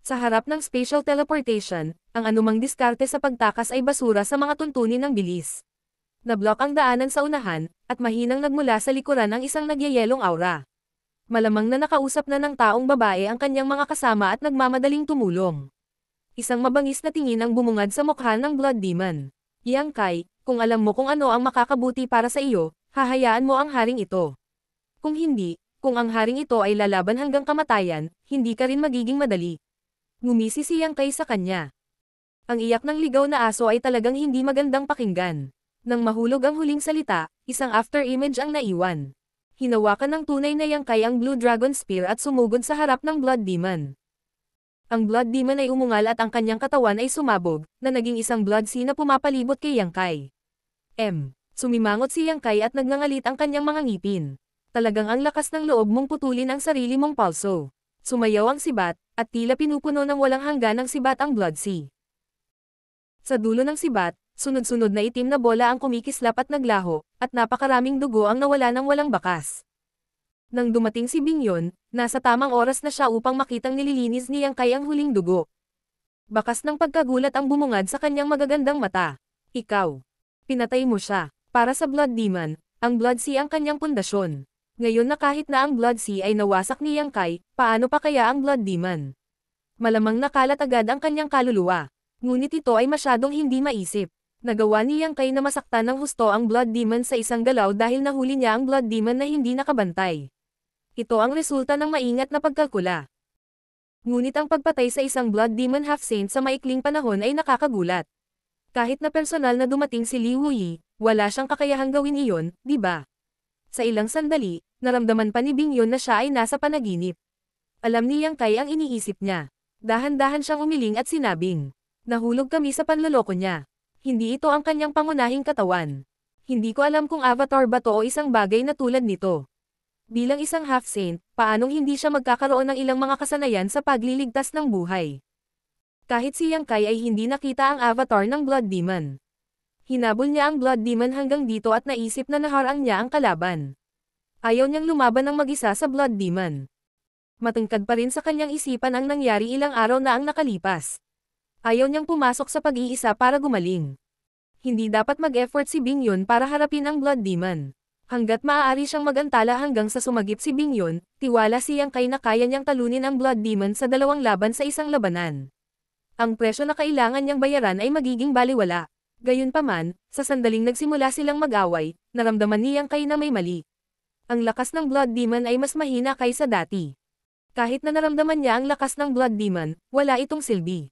Sa harap ng spatial teleportation, ang anumang diskarte sa pagtakas ay basura sa mga tuntunin ng bilis. Nablock ang daanan sa unahan, at mahinang nagmula sa likuran ang isang nagyayelong aura. Malamang na nakausap na ng taong babae ang kanyang mga kasama at nagmamadaling tumulong. Isang mabangis na tingin ang bumungad sa mukha ng Blood Demon. Yang Kai, kung alam mo kung ano ang makakabuti para sa iyo, hahayaan mo ang haring ito. Kung hindi, kung ang haring ito ay lalaban hanggang kamatayan, hindi ka rin magiging madali. Ngumisi si Yang Kai sa kanya. Ang iyak ng ligaw na aso ay talagang hindi magandang pakinggan. Nang mahulog ang huling salita, isang after image ang naiwan. Hinawakan ng tunay na Yang Kai ang Blue Dragon Spear at sumugod sa harap ng Blood Demon. Ang Blood Demon ay umungal at ang kanyang katawan ay sumabog, na naging isang Blood Sea na pumapalibot kay Yang Kai. M. Sumimangot si Yang Kai at nagnangalit ang kanyang mga ngipin. Talagang ang lakas ng loob mong putulin ang sarili mong palso. Sumayaw ang sibat, at tila pinupuno ng walang hanggan ng sibat ang Blood Sea. Sa dulo ng sibat, sunod-sunod na itim na bola ang kumikislap at naglaho, at napakaraming dugo ang nawala ng walang bakas. Nang dumating si Bingyon, nasa tamang oras na siya upang makitang nililinis ni Yang Kai ang huling dugo. Bakas ng pagkagulat ang bumungad sa kanyang magagandang mata. Ikaw. Pinatay mo siya. Para sa Blood Demon, ang Blood Sea ang kanyang pundasyon. Ngayon na kahit na ang Blood Sea ay nawasak ni Yang Kai, paano pa kaya ang Blood Demon? Malamang nakalat agad ang kanyang kaluluwa. Ngunit ito ay masyadong hindi maisip. Nagawa ni Yang Kai na masaktan ng husto ang Blood Demon sa isang galaw dahil nahuli niya ang Blood Demon na hindi nakabantay. Ito ang resulta ng maingat na pagkalkula. Ngunit ang pagpatay sa isang blood demon half-saint sa maikling panahon ay nakakagulat. Kahit na personal na dumating si Li Wuyi, wala siyang kakayahang gawin iyon, di ba? Sa ilang sandali, naramdaman pa ni Bing Yon na siya ay nasa panaginip. Alam ni Yang Kai ang iniisip niya. Dahan-dahan siyang umiling at sinabing, Nahulog kami sa panloloko niya. Hindi ito ang kanyang pangunahing katawan. Hindi ko alam kung avatar ba to o isang bagay na tulad nito. Bilang isang half-saint, paanong hindi siya magkakaroon ng ilang mga kasanayan sa pagliligtas ng buhay? Kahit si Yang Kai ay hindi nakita ang avatar ng Blood Demon. Hinabol niya ang Blood Demon hanggang dito at naisip na naharang niya ang kalaban. Ayaw niyang lumaban ng mag-isa sa Blood Demon. Matangkad pa rin sa kanyang isipan ang nangyari ilang araw na ang nakalipas. Ayaw niyang pumasok sa pag-iisa para gumaling. Hindi dapat mag-effort si Bing Yun para harapin ang Blood Demon. Hanggat maaari siyang magantala hanggang sa sumagip si Bingyon, tiwala siyang kay na kaya niyang talunin ang Blood Demon sa dalawang laban sa isang labanan. Ang presyo na kailangan niyang bayaran ay magiging baliwala. Gayunpaman, sa sandaling nagsimula silang mag-away, naramdaman niyang kay na may mali. Ang lakas ng Blood Demon ay mas mahina kaysa dati. Kahit na naramdaman niya ang lakas ng Blood Demon, wala itong silbi.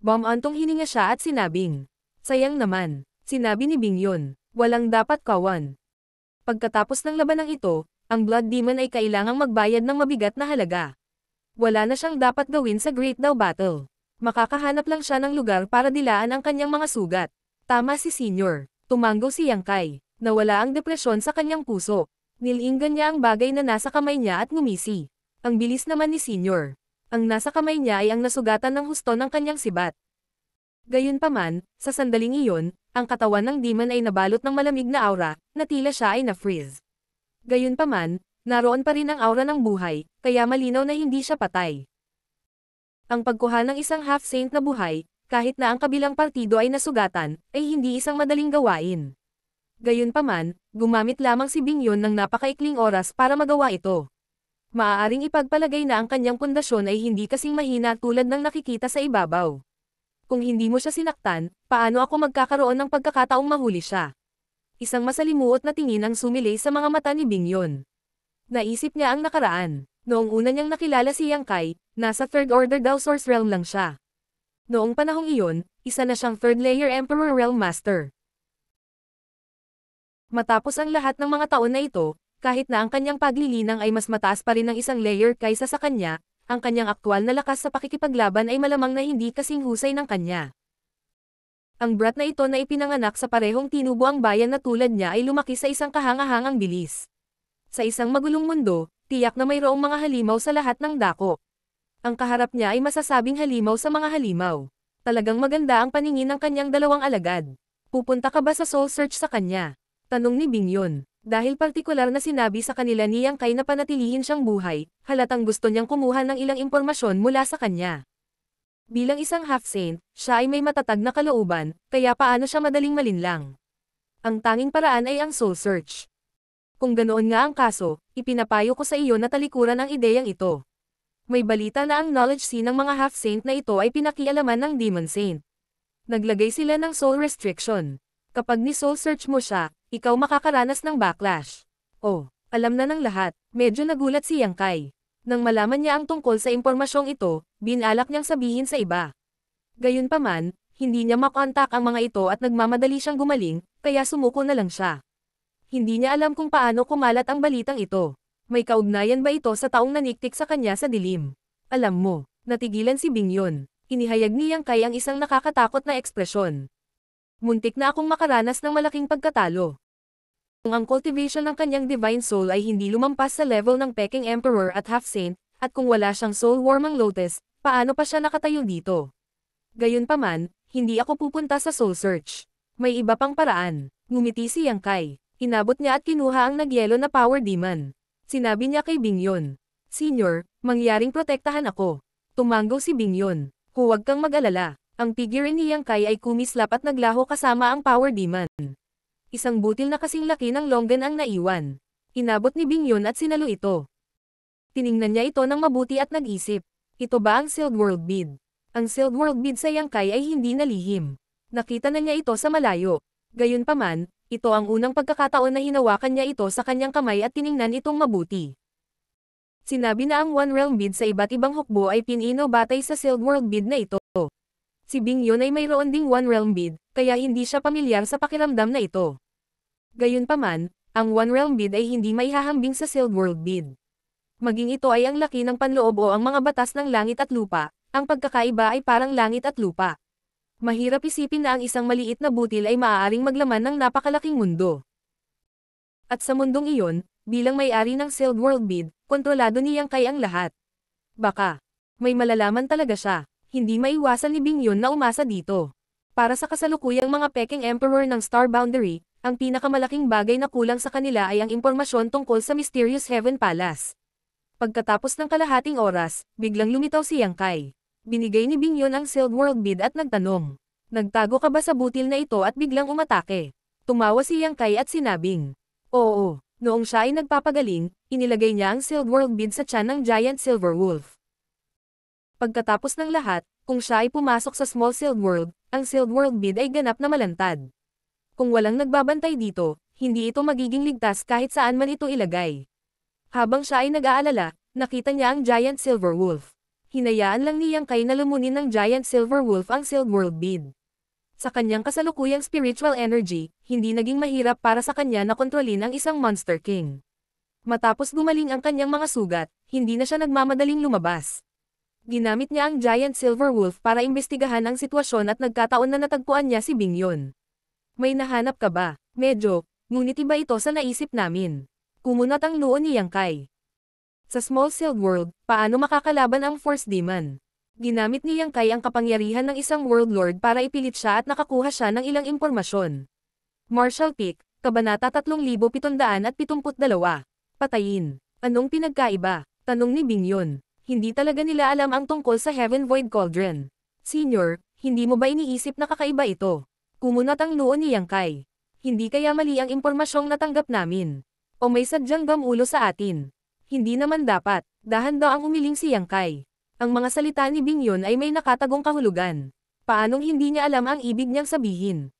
Bomantong hininga siya at sinabing, Sayang naman, sinabi ni Bingyon, walang dapat kawan. Pagkatapos ng labanang ito, ang Blood Demon ay kailangang magbayad ng mabigat na halaga. Wala na siyang dapat gawin sa Great Daw Battle. Makakahanap lang siya ng lugar para dilaan ang kanyang mga sugat. Tama si Senior. Tumango si Yangkay. Nawala ang depresyon sa kanyang puso. Nilinggan niya ang bagay na nasa kamay niya at ngumisi. Ang bilis naman ni Senior. Ang nasa kamay niya ay ang nasugatan ng husto ng kanyang sibat. Gayunpaman, sa sandaling iyon, ang katawan ng demon ay nabalot ng malamig na aura, na tila siya ay na-freeze. Gayunpaman, naroon pa rin ang aura ng buhay, kaya malinaw na hindi siya patay. Ang pagkuha ng isang half-saint na buhay, kahit na ang kabilang partido ay nasugatan, ay hindi isang madaling gawain. Gayunpaman, gumamit lamang si Bingyon ng napakaikling oras para magawa ito. Maaaring ipagpalagay na ang kanyang pundasyon ay hindi kasing mahina tulad ng nakikita sa ibabaw. Kung hindi mo siya sinaktan, paano ako magkakaroon ng pagkakataong mahuli siya? Isang masalimuot na tingin ang sumilay sa mga mata ni Bingyon. Naisip niya ang nakaraan. Noong una niyang nakilala si Yang Kai, nasa third order daw source realm lang siya. Noong panahong iyon, isa na siyang third layer emperor realm master. Matapos ang lahat ng mga taon na ito, kahit na ang kanyang paglilinang ay mas mataas pa rin ng isang layer kaysa sa kanya, ang kanyang aktwal na lakas sa pakikipaglaban ay malamang na hindi kasing husay ng kanya. Ang brat na ito na ipinanganak sa parehong tinubo ang bayan na tulad niya ay lumaki sa isang kahangahangang bilis. Sa isang magulong mundo, tiyak na mayroong mga halimaw sa lahat ng dako. Ang kaharap niya ay masasabing halimaw sa mga halimaw. Talagang maganda ang paningin ng kanyang dalawang alagad. Pupunta ka ba sa soul search sa kanya? Tanong ni Bing dahil partikular na sinabi sa kanila niyang kay na panatilihin siyang buhay, halatang gusto niyang kumuha ng ilang impormasyon mula sa kanya. Bilang isang half-saint, siya ay may matatag na kalooban, kaya paano siya madaling malinlang. Ang tanging paraan ay ang soul search. Kung ganoon nga ang kaso, ipinapayo ko sa iyo na talikuran ang ideyang ito. May balita na ang knowledge scene ng mga half-saint na ito ay pinakialaman ng demon saint. Naglagay sila ng soul restriction. Kapag ni soul search mo siya, ikaw makakaranas ng backlash. Oh, alam na ng lahat, medyo nagulat si Yang Kai. Nang malaman niya ang tungkol sa impormasyong ito, binalak niyang sabihin sa iba. Gayunpaman, hindi niya makontak ang mga ito at nagmamadali siyang gumaling, kaya sumuko na lang siya. Hindi niya alam kung paano kumalat ang balitang ito. May kaugnayan ba ito sa taong naniktik sa kanya sa dilim? Alam mo, natigilan si Bing Yun. Inihayag Yang Kai ang isang nakakatakot na ekspresyon muntik na akong makaranas ng malaking pagkatalo. Kung ang cultivation ng kanyang divine soul ay hindi lumampas sa level ng Peking Emperor at Half-Saint, at kung wala siyang soul warmang lotus, paano pa siya nakatayo dito? Gayunpaman, hindi ako pupunta sa soul search. May iba pang paraan. Ngumiti si Yang Kai. Inabot niya at kinuha ang nagyelo na power demon. Sinabi niya kay Bingyon. Senior, mangyaring protektahan ako. Tumango si Bingyon. Huwag kang mag-alala. Ang figure ni Yang Kai ay kumislap at naglaho kasama ang Power Demon. Isang butil na kasing laki ng longgan ang naiwan. Inabot ni Bing Yun at sinalo ito. Tiningnan niya ito ng mabuti at nag-isip. Ito ba ang Sealed World Bead? Ang Sealed World Bead sa Yang Kai ay hindi nalihim. Nakita na niya ito sa malayo. Gayunpaman, ito ang unang pagkakataon na hinawakan niya ito sa kanyang kamay at tiningnan itong mabuti. Sinabi na ang One Realm Bid sa iba't ibang hukbo ay pinino batay sa Sealed World Bid na ito. Si Bing Yun ay mayroon ding One Realm Bid, kaya hindi siya pamilyar sa pakiramdam na ito. Gayunpaman, ang One Realm Bid ay hindi maihahambing sa Sealed World Bid. Maging ito ay ang laki ng panloob o ang mga batas ng langit at lupa, ang pagkakaiba ay parang langit at lupa. Mahirap isipin na ang isang maliit na butil ay maaaring maglaman ng napakalaking mundo. At sa mundong iyon, bilang may-ari ng Sealed World Bid, kontrolado niyang kay ang lahat. Baka, may malalaman talaga siya hindi maiwasan ni Bing Yun na umasa dito. Para sa kasalukuyang mga peking emperor ng Star Boundary, ang pinakamalaking bagay na kulang sa kanila ay ang impormasyon tungkol sa Mysterious Heaven Palace. Pagkatapos ng kalahating oras, biglang lumitaw si Yang Kai. Binigay ni Bing Yun ang sealed world bid at nagtanong. Nagtago ka ba sa butil na ito at biglang umatake? Tumawa si Yang Kai at sinabing, Oo, noong siya ay nagpapagaling, inilagay niya ang sealed world bid sa tiyan ng giant silver wolf. Pagkatapos ng lahat, kung siya ay pumasok sa Small Sealed World, ang Sealed World bid ay ganap na malantad. Kung walang nagbabantay dito, hindi ito magiging ligtas kahit saan man ito ilagay. Habang siya ay nag-aalala, nakita niya ang Giant Silver Wolf. Hinayaan lang niyang kay na lumunin ng Giant Silver Wolf ang Sealed World bid. Sa kanyang kasalukuyang spiritual energy, hindi naging mahirap para sa kanya na kontrolin ang isang Monster King. Matapos gumaling ang kanyang mga sugat, hindi na siya nagmamadaling lumabas ginamit niya ang giant silver wolf para imbestigahan ang sitwasyon at nagkataon na natagpuan niya si Bing Yun. May nahanap ka ba? Medyo, ngunit iba ito sa naisip namin. Kumunat ang loo ni Yang Kai. Sa Small Sealed World, paano makakalaban ang Force Demon? Ginamit ni Yang Kai ang kapangyarihan ng isang World Lord para ipilit siya at nakakuha siya ng ilang impormasyon. Marshall Peak, Kabanata 3772. Patayin. Anong pinagkaiba? Tanong ni Bing Yun hindi talaga nila alam ang tungkol sa Heaven Void Cauldron. Senior, hindi mo ba iniisip na kakaiba ito? Kumunat ang luon ni Yang Kai. Hindi kaya mali ang impormasyong natanggap namin. O may sadyang gamulo sa atin. Hindi naman dapat, dahan daw ang umiling si Yang Kai. Ang mga salita ni Bing Yun ay may nakatagong kahulugan. Paanong hindi niya alam ang ibig niyang sabihin?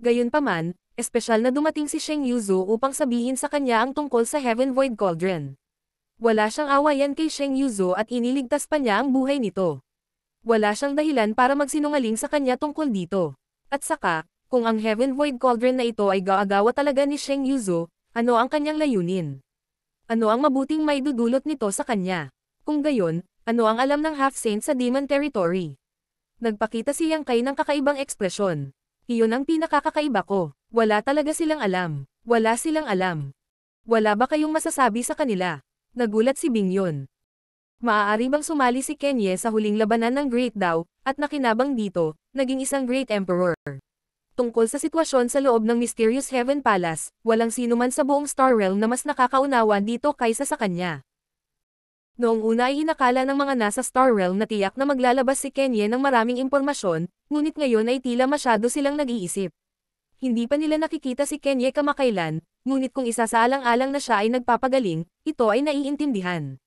Gayunpaman, espesyal na dumating si Sheng Yuzu upang sabihin sa kanya ang tungkol sa Heaven Void Cauldron. Wala siyang awayan kay Sheng Yuzo at iniligtas pa niya ang buhay nito. Wala siyang dahilan para magsinungaling sa kanya tungkol dito. At saka, kung ang Heaven Void Cauldron na ito ay gaagawa talaga ni Sheng Yuzo, ano ang kanyang layunin? Ano ang mabuting may dudulot nito sa kanya? Kung gayon, ano ang alam ng half-saint sa demon territory? Nagpakita si Yang Kai ng kakaibang ekspresyon. Iyon ang pinakakakaiba ko. Wala talaga silang alam. Wala silang alam. Wala ba kayong masasabi sa kanila? Nagulat si Bingyon. Maaari bang sumali si Kenye sa huling labanan ng Great Dao, at nakinabang dito, naging isang Great Emperor. Tungkol sa sitwasyon sa loob ng Mysterious Heaven Palace, walang sino man sa buong Star Realm na mas nakakaunawa dito kaysa sa kanya. Noong una ay hinakala ng mga nasa Star Realm na tiyak na maglalabas si Kenye ng maraming impormasyon, ngunit ngayon ay tila masyado silang nag-iisip. Hindi pa nila nakikita si Kenye kamakailan, ngunit kung isa isasaalang-alang na siya ay nagpapagaling, ito ay naiintindihan.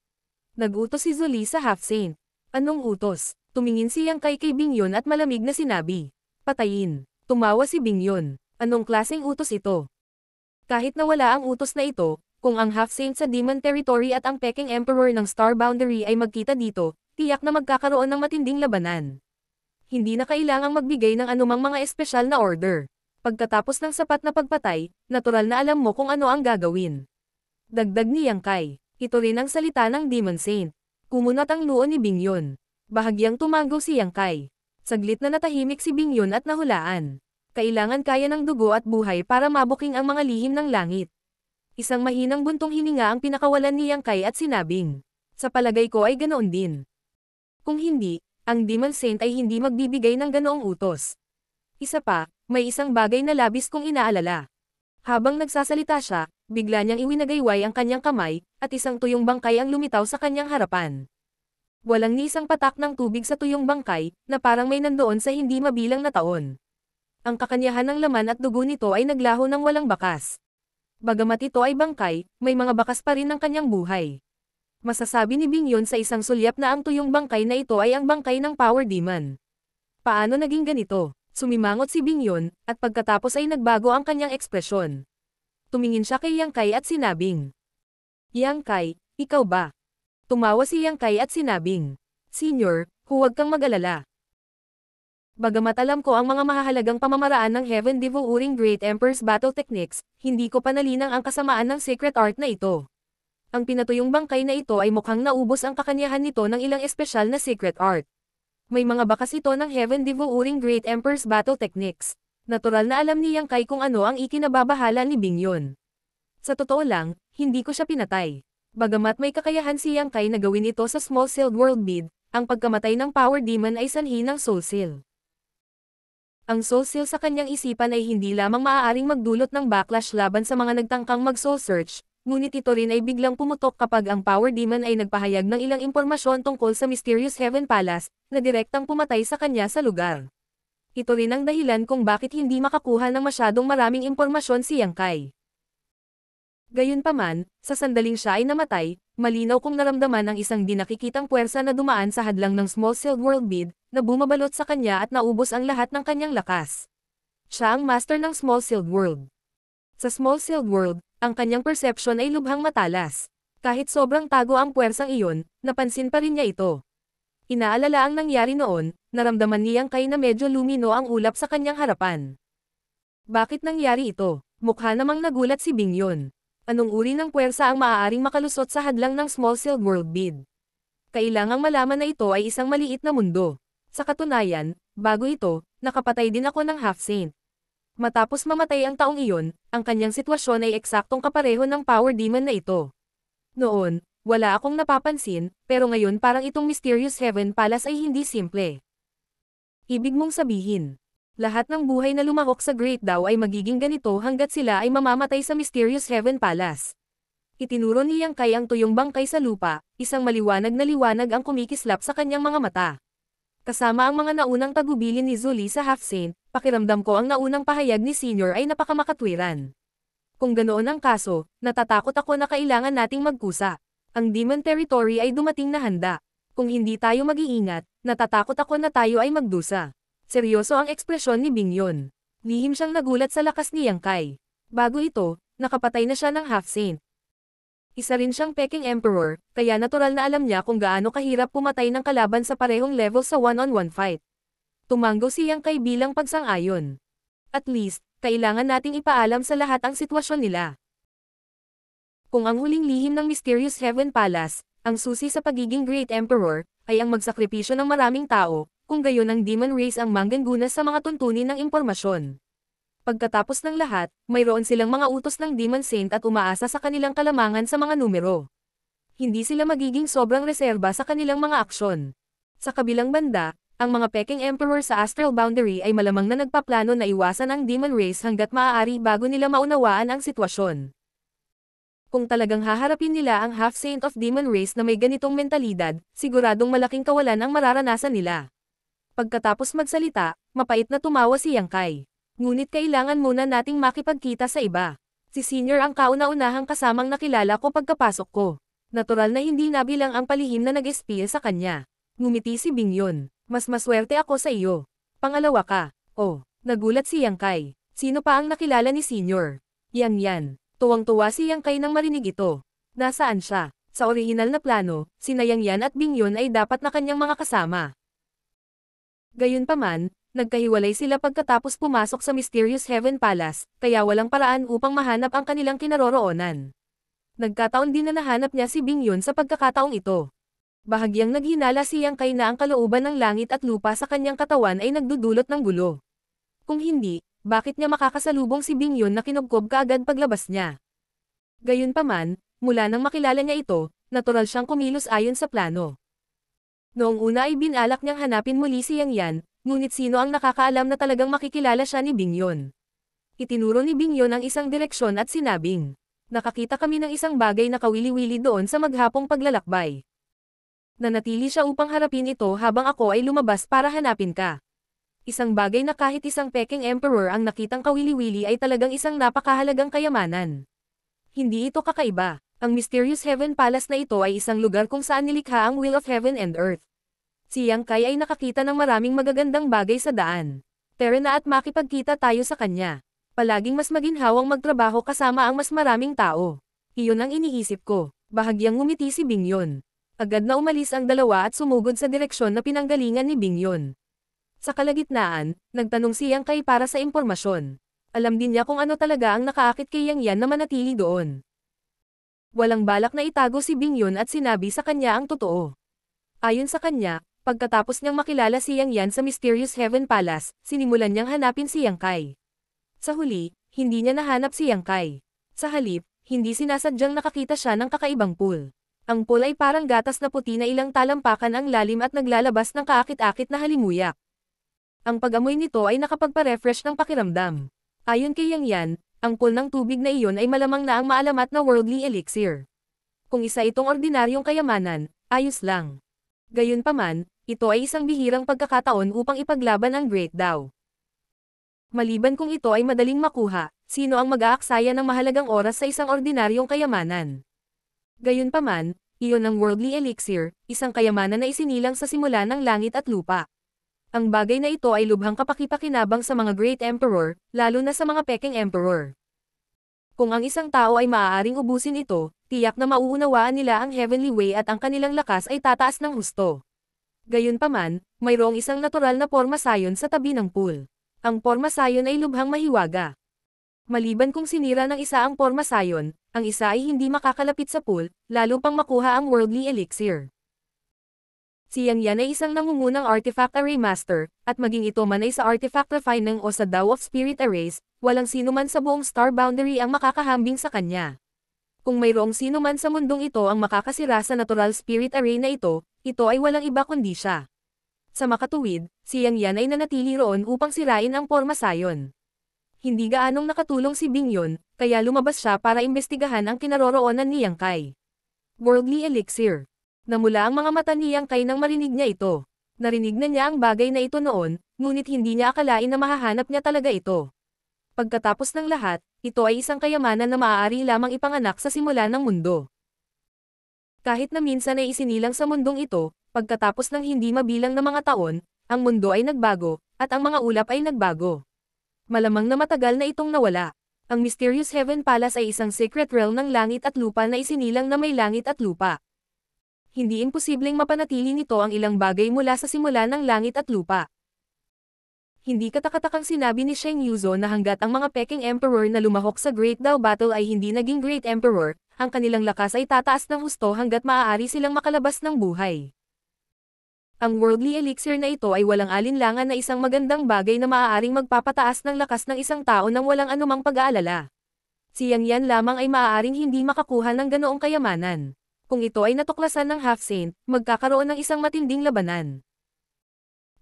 Nagutos si Zoli sa half-saint. Anong utos? Tumingin siyang kay kay Bingyon at malamig na sinabi. Patayin. Tumawa si Bingyon. Anong klaseng utos ito? Kahit na wala ang utos na ito, kung ang half-saint sa Demon Territory at ang Peking Emperor ng Star Boundary ay magkita dito, tiyak na magkakaroon ng matinding labanan. Hindi na kailangang magbigay ng anumang mga espesyal na order pagkatapos ng sapat na pagpatay, natural na alam mo kung ano ang gagawin. Dagdag ni Yang Kai, ito rin ang salita ng Demon Saint. Kumunat ang luo ni Bingyon. Bahagyang tumago si Yang Kai. Saglit na natahimik si Bingyon at nahulaan. Kailangan kaya ng dugo at buhay para mabuking ang mga lihim ng langit. Isang mahinang buntong hininga ang pinakawalan ni Yang Kai at sinabing, Sa palagay ko ay ganoon din. Kung hindi, ang Demon Saint ay hindi magbibigay ng ganoong utos. Isa pa, may isang bagay na labis kong inaalala. Habang nagsasalita siya, bigla niyang iwinagayway ang kanyang kamay, at isang tuyong bangkay ang lumitaw sa kanyang harapan. Walang ni isang patak ng tubig sa tuyong bangkay, na parang may nandoon sa hindi mabilang na taon. Ang kakanyahan ng laman at dugo nito ay naglaho ng walang bakas. Bagamat ito ay bangkay, may mga bakas pa rin ng kanyang buhay. Masasabi ni Bing sa isang sulyap na ang tuyong bangkay na ito ay ang bangkay ng Power Demon. Paano naging ganito? Sumimangot si Bingyon, at pagkatapos ay nagbago ang kanyang ekspresyon. Tumingin siya kay Yang Kai at sinabing, Yang Kai, ikaw ba? Tumawa si Yang Kai at sinabing, Senior, huwag kang mag-alala. Bagamat alam ko ang mga mahahalagang pamamaraan ng Heaven Devouring Great Emperor's Battle Techniques, hindi ko panalinang ang kasamaan ng secret art na ito. Ang pinatuyong bangkay na ito ay mukhang naubos ang kakanyahan nito ng ilang espesyal na secret art. May mga bakas ito ng Heaven Devouring Great Emperor's Battle Techniques. Natural na alam ni Yang Kai kung ano ang ikinababahala ni Bingyon. Sa totoo lang, hindi ko siya pinatay. Bagamat may kakayahan si Yang Kai na gawin ito sa Small Sealed World Bid, ang pagkamatay ng Power Demon ay sanhi ng Soul Seal. Ang Soul Seal sa kanyang isipan ay hindi lamang maaaring magdulot ng backlash laban sa mga nagtangkang mag-soul search, ngunit ito rin ay biglang pumutok kapag ang Power Demon ay nagpahayag ng ilang impormasyon tungkol sa Mysterious Heaven Palace, na direktang pumatay sa kanya sa lugar. Ito rin ang dahilan kung bakit hindi makakuha ng masyadong maraming impormasyon si Yang Kai. Gayunpaman, sa sandaling siya ay namatay, malinaw kong naramdaman ang isang dinakikitang puwersa na dumaan sa hadlang ng Small Sealed World Bid, na bumabalot sa kanya at naubos ang lahat ng kanyang lakas. Siya ang master ng Small Sealed World. Sa Small Sealed World, ang kanyang perception ay lubhang matalas. Kahit sobrang tago ang puwersang iyon, napansin pa rin niya ito. Inaalala ang nangyari noon, naramdaman niyang kay na medyo lumino ang ulap sa kanyang harapan. Bakit nangyari ito? Mukha namang nagulat si Bingyon. Anong uri ng puwersa ang maaaring makalusot sa hadlang ng Small Sealed World Bid? Kailangang malaman na ito ay isang maliit na mundo. Sa katunayan, bago ito, nakapatay din ako ng half-saint. Matapos mamatay ang taong iyon, ang kanyang sitwasyon ay eksaktong kapareho ng power demon na ito. Noon, wala akong napapansin, pero ngayon parang itong mysterious heaven palace ay hindi simple. Ibig mong sabihin, lahat ng buhay na lumahok sa Great Dao ay magiging ganito hanggat sila ay mamamatay sa mysterious heaven palace. Itinuro ni Yang Kai ang tuyong bangkay sa lupa, isang maliwanag na liwanag ang kumikislap sa kanyang mga mata. Kasama ang mga naunang tagubilin ni Zuli sa half-saint, pakiramdam ko ang naunang pahayag ni senior ay napakamakatwiran. Kung ganoon ang kaso, natatakot ako na kailangan nating magkusa. Ang demon territory ay dumating na handa. Kung hindi tayo mag-iingat, natatakot ako na tayo ay magdusa. Seryoso ang ekspresyon ni Bingyon. Lihim siyang nagulat sa lakas ni Yang Kai. Bago ito, nakapatay na siya ng half-saint. Isa rin siyang peking emperor, kaya natural na alam niya kung gaano kahirap pumatay ng kalaban sa parehong level sa one-on-one -on -one fight. Tumanggo siyang kay bilang pagsang-ayon. At least, kailangan nating ipaalam sa lahat ang sitwasyon nila. Kung ang huling lihim ng Mysterious Heaven Palace, ang susi sa pagiging Great Emperor, ay ang magsakripisyo ng maraming tao, kung gayon ang Demon Race ang mangganguna sa mga tuntunin ng impormasyon. Pagkatapos ng lahat, mayroon silang mga utos ng Demon Saint at umaasa sa kanilang kalamangan sa mga numero. Hindi sila magiging sobrang reserba sa kanilang mga aksyon. Sa kabilang banda, ang mga Peking Emperor sa Astral Boundary ay malamang na nagpaplano na iwasan ang Demon Race hanggat maaari bago nila maunawaan ang sitwasyon. Kung talagang haharapin nila ang Half-Saint of Demon Race na may ganitong mentalidad, siguradong malaking kawalan ang mararanasan nila. Pagkatapos magsalita, mapait na tumawa si Yang Kai. Ngunit kailangan muna nating makipagkita sa iba. Si Senior ang kauna-unahang kasamang nakilala ko pagkapasok ko. Natural na hindi nabilang ang palihim na nag-espiya sa kanya. Ngumiti si Bing mas maswerte ako sa iyo. Pangalawa ka. Oh, nagulat si Yang Kai. Sino pa ang nakilala ni Senior? Yang Yan. Tuwang-tuwa si Yang Kai nang marinig ito. Nasaan siya? Sa orihinal na plano, sina Yang Yan at Bing Yun ay dapat na kanyang mga kasama. Gayunpaman, nagkahiwalay sila pagkatapos pumasok sa Mysterious Heaven Palace, kaya walang paraan upang mahanap ang kanilang kinaroroonan. Nagkataon din na nahanap niya si Bing Yun sa pagkakataong ito. Bahagyang naghinala siyang kay na ang kalooban ng langit at lupa sa kanyang katawan ay nagdudulot ng gulo. Kung hindi, bakit niya makakasalubong si Bingyon na kinugkob kaagad paglabas niya? Gayunpaman, mula nang makilala niya ito, natural siyang kumilos ayon sa plano. Noong una ay binalak niyang hanapin muli siyang yan, ngunit sino ang nakakaalam na talagang makikilala siya ni Bingyon? Itinuro ni Bingyon ang isang direksyon at sinabing, Nakakita kami ng isang bagay na kawili-wili doon sa maghapong paglalakbay. Nanatili siya upang harapin ito habang ako ay lumabas para hanapin ka. Isang bagay na kahit isang peking emperor ang nakitang kawili-wili ay talagang isang napakahalagang kayamanan. Hindi ito kakaiba. Ang mysterious heaven palace na ito ay isang lugar kung saan nilikha ang will of heaven and earth. Si Yang Kai ay nakakita ng maraming magagandang bagay sa daan. Pero na at makipagkita tayo sa kanya. Palaging mas maginhawang magtrabaho kasama ang mas maraming tao. Iyon ang iniisip ko. Bahagyang ngumiti si Bingyon. Agad na umalis ang dalawa at sumugod sa direksyon na pinanggalingan ni Bing Yun. Sa kalagitnaan, nagtanong si Yang Kai para sa impormasyon. Alam din niya kung ano talaga ang nakaakit kay Yang Yan na manatili doon. Walang balak na itago si Bing Yun at sinabi sa kanya ang totoo. Ayon sa kanya, pagkatapos niyang makilala si Yang Yan sa Mysterious Heaven Palace, sinimulan niyang hanapin si Yang Kai. Sa huli, hindi niya nahanap si Yang Kai. Sa halip, hindi sinasadyang nakakita siya ng kakaibang pool. Ang pool ay parang gatas na puti na ilang talampakan ang lalim at naglalabas ng kaakit-akit na halimuyak. Ang pag-amoy nito ay nakapagpa-refresh ng pakiramdam. Ayon kay Yang Yan, ang pool ng tubig na iyon ay malamang na ang maalamat na worldly elixir. Kung isa itong ordinaryong kayamanan, ayos lang. Gayunpaman, ito ay isang bihirang pagkakataon upang ipaglaban ang Great Dao. Maliban kung ito ay madaling makuha, sino ang mag-aaksaya ng mahalagang oras sa isang ordinaryong kayamanan? Gayunpaman, iyon ang worldly elixir, isang kayamanan na isinilang sa simula ng langit at lupa. Ang bagay na ito ay lubhang kapakipakinabang sa mga great emperor, lalo na sa mga peking emperor. Kung ang isang tao ay maaaring ubusin ito, tiyak na mauunawaan nila ang heavenly way at ang kanilang lakas ay tataas ng husto. Gayunpaman, mayroong isang natural na porma sayon sa tabi ng pool. Ang porma sayon ay lubhang mahiwaga. Maliban kung sinira ng isa ang porma sayon, ang isa ay hindi makakalapit sa pool, lalo pang makuha ang worldly elixir. Si Yang Yan ay isang nangungunang artifact array master, at maging ito man ay sa artifact refining o sa Dao of Spirit Arrays, walang sino man sa buong star boundary ang makakahambing sa kanya. Kung mayroong sino man sa mundong ito ang makakasira sa natural spirit array na ito, ito ay walang iba kundi siya. Sa makatuwid, si Yang Yan ay nanatili roon upang sirain ang porma sayon. Hindi gaanong nakatulong si Bing yun, kaya lumabas siya para imbestigahan ang kinaroroonan ni Yang Kai. Worldly Elixir. Namula ang mga mata ni Yang Kai nang marinig niya ito. Narinig na niya ang bagay na ito noon, ngunit hindi niya akalain na mahahanap niya talaga ito. Pagkatapos ng lahat, ito ay isang kayamanan na maaari lamang ipanganak sa simula ng mundo. Kahit na minsan ay isinilang sa mundong ito, pagkatapos ng hindi mabilang na mga taon, ang mundo ay nagbago, at ang mga ulap ay nagbago. Malamang na matagal na itong nawala. Ang Mysterious Heaven Palace ay isang secret realm ng langit at lupa na isinilang na may langit at lupa. Hindi imposibleng mapanatili nito ang ilang bagay mula sa simula ng langit at lupa. Hindi katakatakang sinabi ni Sheng Yuzo na hanggat ang mga Peking Emperor na lumahok sa Great Dao Battle ay hindi naging Great Emperor, ang kanilang lakas ay tataas ng husto hanggat maaari silang makalabas ng buhay. Ang worldly elixir na ito ay walang alinlangan na isang magandang bagay na maaaring magpapataas ng lakas ng isang tao nang walang anumang pag-aalala. Si Yang Yan lamang ay maaaring hindi makakuha ng ganoong kayamanan. Kung ito ay natuklasan ng half-saint, magkakaroon ng isang matinding labanan.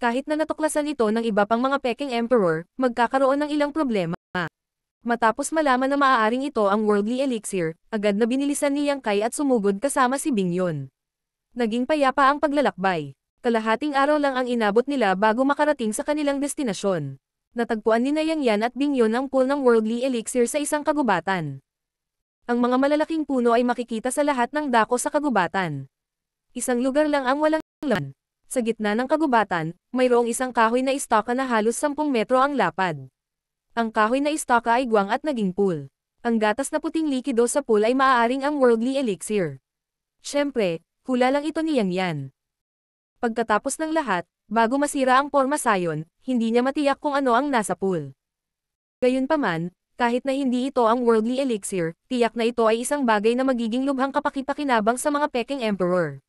Kahit na natuklasan ito ng iba pang mga peking emperor, magkakaroon ng ilang problema. Matapos malaman na maaaring ito ang worldly elixir, agad na binilisan ni Yang Kai at sumugod kasama si Bing Yun. Naging payapa ang paglalakbay. Kalahating araw lang ang inabot nila bago makarating sa kanilang destinasyon. Natagpuan ni Nayang Yan at Bingyon ang pool ng worldly elixir sa isang kagubatan. Ang mga malalaking puno ay makikita sa lahat ng dako sa kagubatan. Isang lugar lang ang walang laman. Sa gitna ng kagubatan, mayroong isang kahoy na istaka na halos 10 metro ang lapad. Ang kahoy na istaka ay guwang at naging pool. Ang gatas na puting likido sa pool ay maaaring ang worldly elixir. Siyempre, hula lang ito ni Yang Yan. Pagkatapos ng lahat, bago masira ang porma sayon, hindi niya matiyak kung ano ang nasa pool. Gayunpaman, kahit na hindi ito ang worldly elixir, tiyak na ito ay isang bagay na magiging lubhang kapakipakinabang sa mga peking emperor.